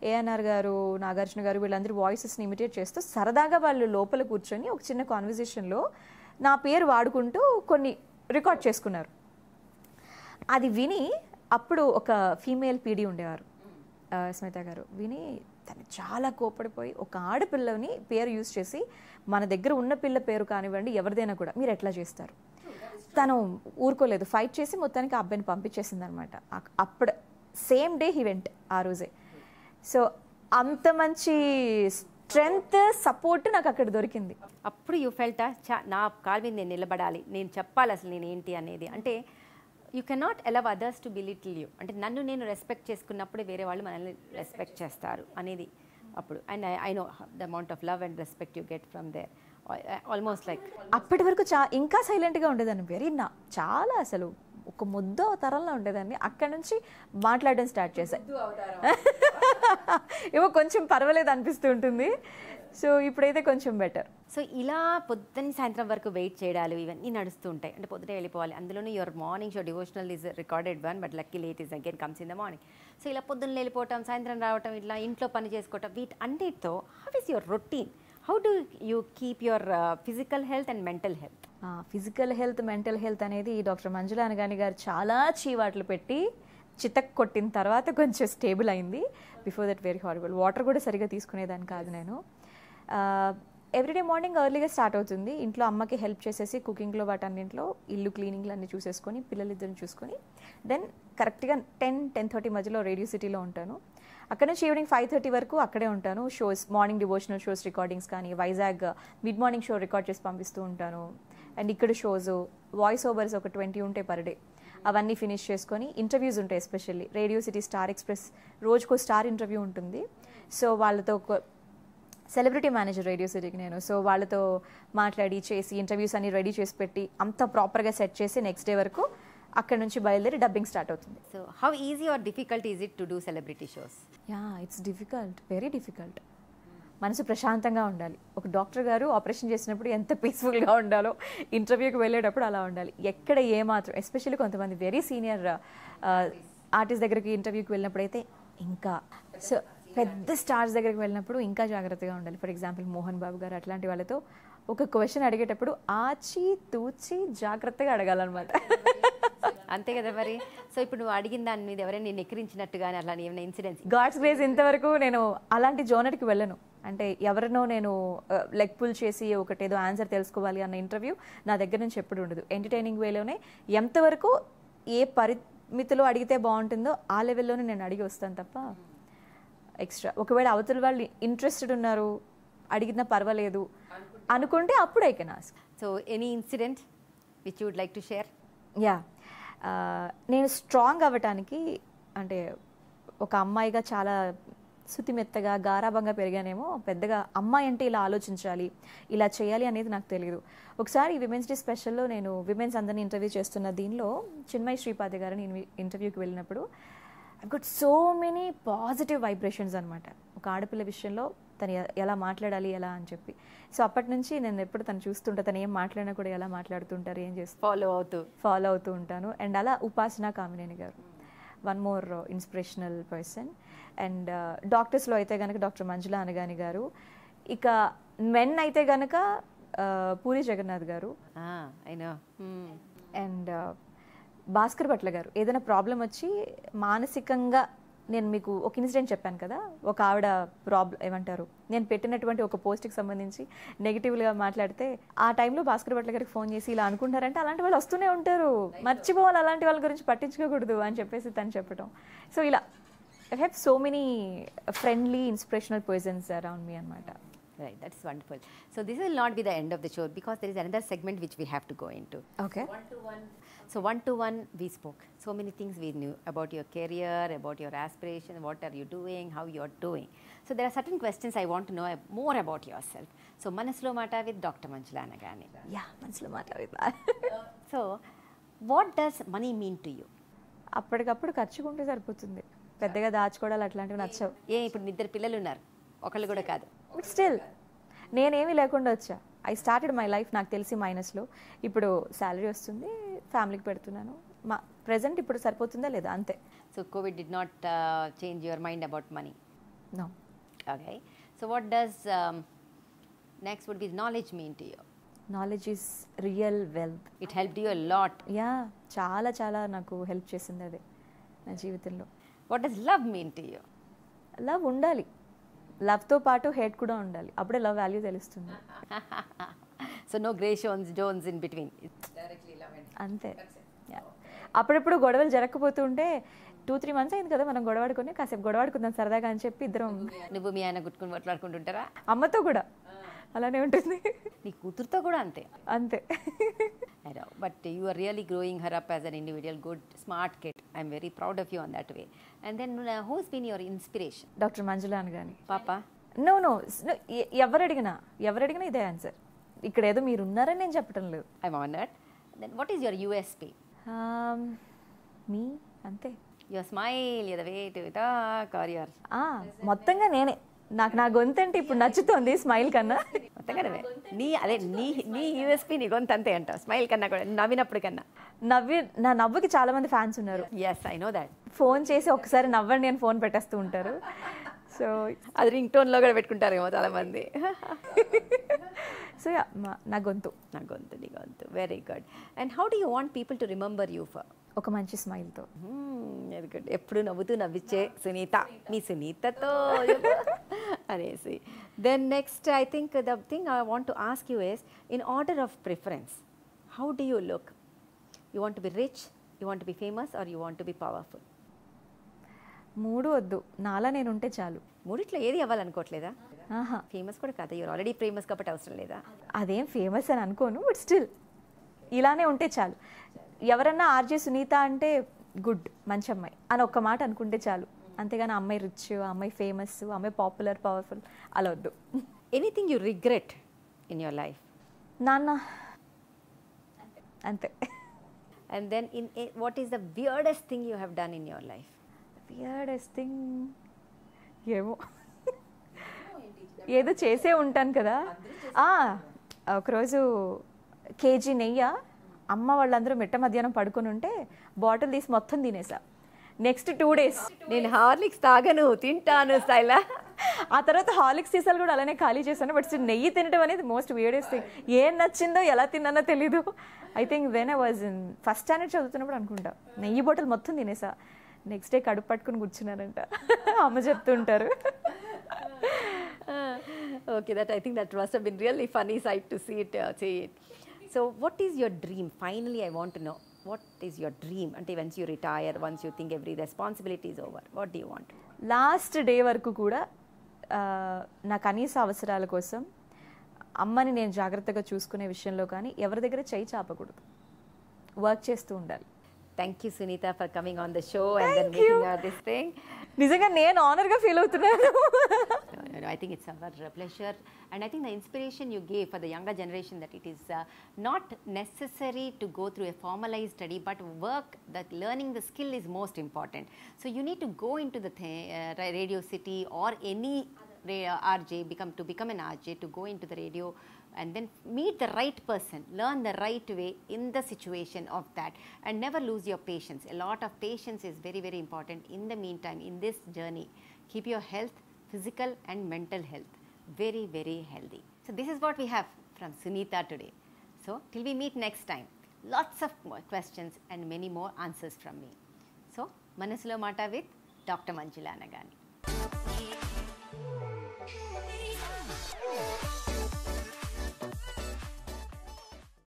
ఏఎన్ఆర్ గారు నాగార్జున గారు వీళ్ళందరూ వాయిసెస్ని ఇమిటేట్ చేస్తూ సరదాగా వాళ్ళు లోపల కూర్చొని ఒక చిన్న కాన్వర్జేషన్లో నా పేరు వాడుకుంటూ కొన్ని రికార్డ్ చేసుకున్నారు అది విని అప్పుడు ఒక ఫీమేల్ పీడీ ఉండేవారు స్మిత గారు విని తను చాలా కోపడిపోయి ఒక ఆడపిల్లని పేరు యూజ్ చేసి మన దగ్గర ఉన్న పిల్ల పేరు కానివ్వండి ఎవరిదైనా కూడా మీరు ఎట్లా చేస్తారు తను ఊరుకోలేదు ఫైట్ చేసి మొత్తానికి ఆ అబ్బాయిని పంపించేసింది అనమాట అప్పుడు సేమ్ డే హీ వెంట్ ఆ రోజే సో అంత మంచి స్ట్రెంగ్త్ సపోర్ట్ నాకు అక్కడ దొరికింది అప్పుడు యూ ఫెల్టా చా నా కాల్ మీద నేను నిలబడాలి నేను చెప్పాలి అసలు నేను ఏంటి అనేది అంటే you cannot allow others to belittle you అంటే నన్ను నేను రెస్పెక్ట్ చేసుకున్నప్పుడు వేరే వాళ్ళు మనల్ని రెస్పెక్ట్ చేస్తారు అనేది అప్పుడు and I know the amount of love and respect you get from there almost like అప్పటి వరకు చా ఇంకా సైలెంట్గా ఉండేదాన్ని నా చాలా అసలు ఒక ముద్ద తరంలో ఉండేదాన్ని అక్కడ నుంచి మాట్లాడడం స్టార్ట్ చేశాను ఏమో కొంచెం పర్వాలేదు అనిపిస్తూ ఉంటుంది సో ఇప్పుడైతే కొంచెం బెటర్ సో ఇలా పొద్దున్న సాయంత్రం వరకు వెయిట్ చేయాలి ఇవన్నీ నడుస్తూ ఉంటాయి అంటే పొద్దున వెళ్ళిపోవాలి అందులోనే your morning show devotional is recorded one but lucky late is again comes in the morning so ఇలా పొద్దున్న వెళ్ళిపోవటం సాయంత్రం రావటం ఇట్లా ఇంట్లో పని చేసుకోవటం వీటి అన్నిటితో how is your routine how do you keep your physical health and mental health physical health mental health అనేది డాక్టర్ మంజుల అనగాని గారు చాలా చీవాట్లు పెట్టి చితక్ కొట్టిన తర్వాత కొంచెం స్టేబుల్ అయింది before that very horrible water కూడా సరిగా తీసుకునేదాన్ని కాదు నేను ఎవ్రీడే మార్నింగ్ ఎర్లీగా స్టార్ట్ అవుతుంది ఇంట్లో అమ్మకి హెల్ప్ చేసేసి కుకింగ్లో అన్నింటిలో ఇల్లు క్లీనింగ్లు అన్నీ చూసేసుకొని పిల్లలిద్దరిని చూసుకొని దెన్ కరెక్ట్గా టెన్ టెన్ థర్టీ మధ్యలో రేడియో సిటీలో ఉంటాను అక్కడ నుంచి ఈవినింగ్ ఫైవ్ థర్టీ వరకు అక్కడే ఉంటాను shows morning devotional shows recordings కానీ Vizag mid morning show record చేసి పంపిస్తూ ఉంటాను అండ్ ఇక్కడ షోస్ వాయిస్ ఓవర్స్ ఒక ట్వంటీ ఉంటాయి పర్ డే అవన్నీ ఫినిష్ చేసుకొని ఇంటర్వ్యూస్ ఉంటాయి especially Radio City star express రోజుకో స్టార్ ఇంటర్వ్యూ ఉంటుంది సో వాళ్ళతో సెలబ్రిటీ మేనేజర్ రేడియో సిటీకి నేను సో వాళ్ళతో మాట్లాడి చేసి ఇంటర్వ్యూస్ అన్ని రెడీ చేసి పెట్టి అంత ప్రాపర్గా సెట్ చేసి నెక్స్ట్ డే వరకు అక్కడ నుంచి బయలుదేరి డబ్బింగ్ స్టార్ట్ అవుతుంది so how easy or difficult is it to do celebrity shows yeah it's difficult very difficult మనసు ప్రశాంతంగా ఉండాలి ఒక డాక్టర్ గారు ఆపరేషన్ చేసినప్పుడు ఎంత పీస్ఫుల్గా ఉండాలో ఇంటర్వ్యూకి వెళ్ళేటప్పుడు అలా ఉండాలి ఎక్కడ ఏమాత్రం ఎస్పెషల్లీ కొంతమంది వెరీ సీనియర్ ఆర్టిస్ట్ దగ్గరికి ఇంటర్వ్యూకి వెళ్ళినప్పుడు అయితే ఇంకా సో పెద్ద స్టార్స్ దగ్గరికి వెళ్ళినప్పుడు ఇంకా జాగ్రత్తగా ఉండాలి ఫర్ ఎగ్జాంపుల్ మోహన్ బాబు గారు అట్లాంటి వాళ్ళతో ఒక క్వశ్చన్ అడిగేటప్పుడు ఆచి తూచి జాగ్రత్తగా అడగాలన్నమాట అంతే కదా మరి సో ఇప్పుడు నువ్వు అడిగిన దాని మీద ఎవరైనా నేను ఎక్కిరించినట్టుగానే అలా ఏమైనా ఇన్సిడెంట్స్ గాడ్స్ గ్రేస్ ఇంతవరకు నేను అలాంటి జోనర్కి వెళ్ళను అంటే ఎవరినో నేను లెగ్ పుల్ చేసి ఒకటేదో ఆన్సర్ తెలుసుకోవాలి అన్న ఇంటర్వ్యూ నా దగ్గర నుంచి ఎప్పుడు ఉండదు ఎంటర్టైనింగ్ వేలోనే ఎంతవరకు ఏ పరిమితిలో అడిగితే బాగుంటుందో ఆ లెవెల్లోనే నేను అడిగి వస్తాను తప్ప ఎక్స్ట్రా ఒకవేళ అవతల వాళ్ళు ఇంట్రెస్టెడ్ ఉన్నారు అడిగినా పర్వాలేదు అనుకుంటే అప్పుడు I can ask so any incident which would like to share yeah నేను స్ట్రాంగ్ అవ్వటానికి అంటే ఒక అమ్మాయిగా చాలా సుతిమెత్తగా గారాభంగా పెరిగానేమో పెద్దగా అమ్మాయి అంటే ఇలా ఆలోచించాలి ఇలా చేయాలి అనేది నాకు తెలియదు ఒకసారి విమెన్స్ డే స్పెషల్లో నేను విమెన్స్ అందరిని ఇంటర్వ్యూ చేస్తున్న దీనిలో చిన్మయ్ శ్రీపాతి గారిని ఇంటర్వ్యూకి వెళ్ళినప్పుడు I got so many positive vibrations అనమాట ఒక ఆడపిల్ల విషయంలో తను ఎలా మాట్లాడాలి ఎలా అని చెప్పి సో అప్పటి నుంచి నేను ఎప్పుడు తను చూస్తుంటా తను ఏం మాట్లాడినా కూడా ఎలా మాట్లాడుతుంటారు ఏం చేస్తా ఫాలో అవుతూ ఫాలో అవుతూ ఉంటాను అండ్ అలా Upasana Kamineni garu one more inspirational person and డాక్టర్స్లో uh, అయితే కనుక డాక్టర్ మంజులా అనగాని గారు ఇక మెన్ అయితే కనుక uh, puri Jagannadh garu hmm. And uh, Bhaskar Bhatla garu ఏదైనా ప్రాబ్లం వచ్చి మానసికంగా నేను మీకు ఒక ఇన్సిడెంట్ చెప్పాను కదా ఒక ఆవిడ ప్రాబ్లం ఏమంటారు నేను పెట్టినటువంటి ఒక పోస్ట్కి సంబంధించి నెగిటివ్గా మాట్లాడితే ఆ టైంలో భాస్కర్ భట్ల గారికి ఫోన్ చేసి ఇలా అనుకుంటారంటే అలాంటి వాళ్ళు వస్తూనే ఉంటారు మర్చిపోవాలి అలాంటి వాళ్ళ గురించి పట్టించుకోకూడదు అని చెప్పేసి తను చెప్పడం సో ఇలా I have so many friendly inspirational persons around me అనమాట Right, that's wonderful. So this will not be the end of the show because there is another segment which we have to go into. Okay. One to one. So one to one we spoke so many things we knew about your career about your aspiration what are you doing how you doing so there are certain questions I want know more about yourself so మనసులో మాట with doctor Manjula అనగానే yeah మనసులో మాట with so what does money mean to you అప్పటికప్పుడు ఖర్చు ఖర్చుకుంటే సరిపోతుంది పెద్దగా దాచుకోవడాలు అట్లాంటివి నచ్చవు ఏ ఇప్పుడు ఇద్దరు పిల్లలు ఉన్నారు ఒకళ్ళు కూడా కాదు స్టిల్ నేనేమీ లేకుండా వచ్చా ఐ స్టార్టెడ్ మై లైఫ్ నాకు తెలిసి మైనస్లో ఇప్పుడు శాలరీ వస్తుంది ఫ్యామిలీకి పెడుతున్నాను మా ప్రజెంట్ ఇప్పుడు సరిపోతుందా లేదా అంతే so Covid did not change your mind about money no okay so what does next would be knowledge mean to you knowledge is real wealth it help you lot yeah చాలా చాలా నాకు help చేసింది అది నా జీవితంలో what does love mean to you love ఉండాలి లవ్తో పాటు హేట్ కూడా ఉండాలి అప్పుడే లవ్ వాల్యూ తెలుస్తుంది so no grey zones zones in between అంతే అప్పుడప్పుడు గొడవలు జరగకపోతుంటే టూ త్రీ మంత్స్ అయింది కదా మనం గొడవాడుకుని కాసేపు గొడవాడుకుందాం సరదాగా అని చెప్పి ఇద్దరం నువ్వు మీ ఆయన గుట్టుకుని మాట్లాడుకుంటుంటారా అమ్మతో కూడా అలానే ఉంటుంది నీ కూతురుతో కూడా అంతే అంతే but you are really growing her up as an individual good smart kid I'm very proud of you on that way and then who's been your inspiration doctor మంజులాన్ కానీ పాప నో నో ఎవరు అడిగినా ఎవరు అడిగినా ఇదే ఆన్సర్ ఇక్కడ ఏదో మీరు ఉన్నారని నేను చెప్పడం లేదు I that then what is your USP me అంతే your smile your way to talk or your మొత్తంగా నేనే నాకు నా గొంతు అంటే ఇప్పుడు నచ్చుతోంది స్మైల్ కన్నా అంతే నీ అదే నీ నీ యూఎస్పీ నీ గొంతు అంతే అంట స్మైల్ కన్నా కూడా నవ్వినప్పుడు కన్నా నవ్వి నా నవ్వుకి చాలా మంది ఫ్యాన్స్ ఉన్నారు yes I know that phone చేసి ఒకసారి నవ్వండి అని ఫోన్ పెట్టేస్తూ ఉంటారు సో అది రింగ్ టోన్లో కూడా పెట్టుకుంటారేమో మంది సో నా గొంతు నా గొంతు నీ గొంతు very good and how do you want people to remember you for ఒక మంచి స్మైల్తో వెరీ ఎప్పుడు నవ్వుతూ నవ్విచ్చే సునీత మీ సునీతతో అనేసి then next I think the thing I want to ask you as in order of preference how do you look you want be rich you want be famous or you want be powerful మూడు వద్దు నాలా నేను ఉంటే చాలు మూడిట్లో ఏది అవ్వాలనుకోవట్లేదా ఆహా famous కూడా కాదు యూర్ ఆల్రెడీ ఫేమస్ కాబట్టి అవసరం లేదా అదేం ఫేమస్ అని అనుకోను బట్ స్టిల్ ఇలానే ఉంటే చాలు ఎవరన్నా ఆర్జే సునీత అంటే గుడ్ మంచి అమ్మాయి అని ఒక్క మాట అనుకుంటే చాలు అంతేగాని అమ్మాయి రిచ్ అమ్మాయి ఫేమస్ అమ్మాయి పాపులర్ పవర్ఫుల్ అలా వద్దు anything you regret in your life నాన్న అంతే and then in what is the weirdest thing you have done in your life weirdest thing ఏమో ఏదో చేసే ఉంటాను కదా ఒకరోజు కేజీ నెయ్యా అమ్మ వాళ్ళందరూ మిట్ట మధ్యాహ్నం పడుకుని ఉంటే బాటిల్ తీసి మొత్తం తినేసా నెక్స్ట్ టూ డేస్ నేను హార్లిక్స్ తాగను తింటాను స్టైలా ఆ తర్వాత హార్లిక్స్ సీసాలు కూడా అలానే ఖాళీ చేశాను బట్ నెయ్యి తినడం అనేది మోస్ట్ వియర్డెస్ట్ థింగ్ ఏం నచ్చిందో ఎలా తిన్నానో తెలీదు I think when I was in first standard చదువుతున్నప్పుడు అనుకుంటా నెయ్యి బాటిల్ మొత్తం తినేసా నెక్స్ట్ డే కడుపు పట్టుకుని కూర్చున్నారంట అమ్మ చెప్తుంటారు okay that I think that was been really funny sight to see it see it so what is your dream finally I want know what is your dream అంటే once you retire once you think every responsibilities over what do want last day వరకు కూడా నా కనీస అవసరాల కోసం అమ్మని నేను జాగ్రత్తగా చూసుకునే విషయంలో కానీ ఎవరి దగ్గర చేయి చాపకూడదు వర్క్ చేస్తూ ఉండాలి thank you Sunitha for coming on the show and this thing నిజంగా నేను ఆనర్గా ఫీల్ అవుతున్నాను I think it's our pleasure and I think the inspiration you gave for the younger generation that it is not necessary to go through a formalize study but work that learning the skill is most important so you need to go into the Radio City or any RJ become to become an RJ to go into the radio and then meet the right person, learn the right way in the situation of that and never lose your patience. A lot of patience is very, very important in the meantime in this journey. Keep your health, physical and mental health very, very healthy. So, this is what we have from Sunita today. So, till we meet next time, lots of more questions and many more answers from me. So, Manasulo Mata with Dr. Manjula Nagani.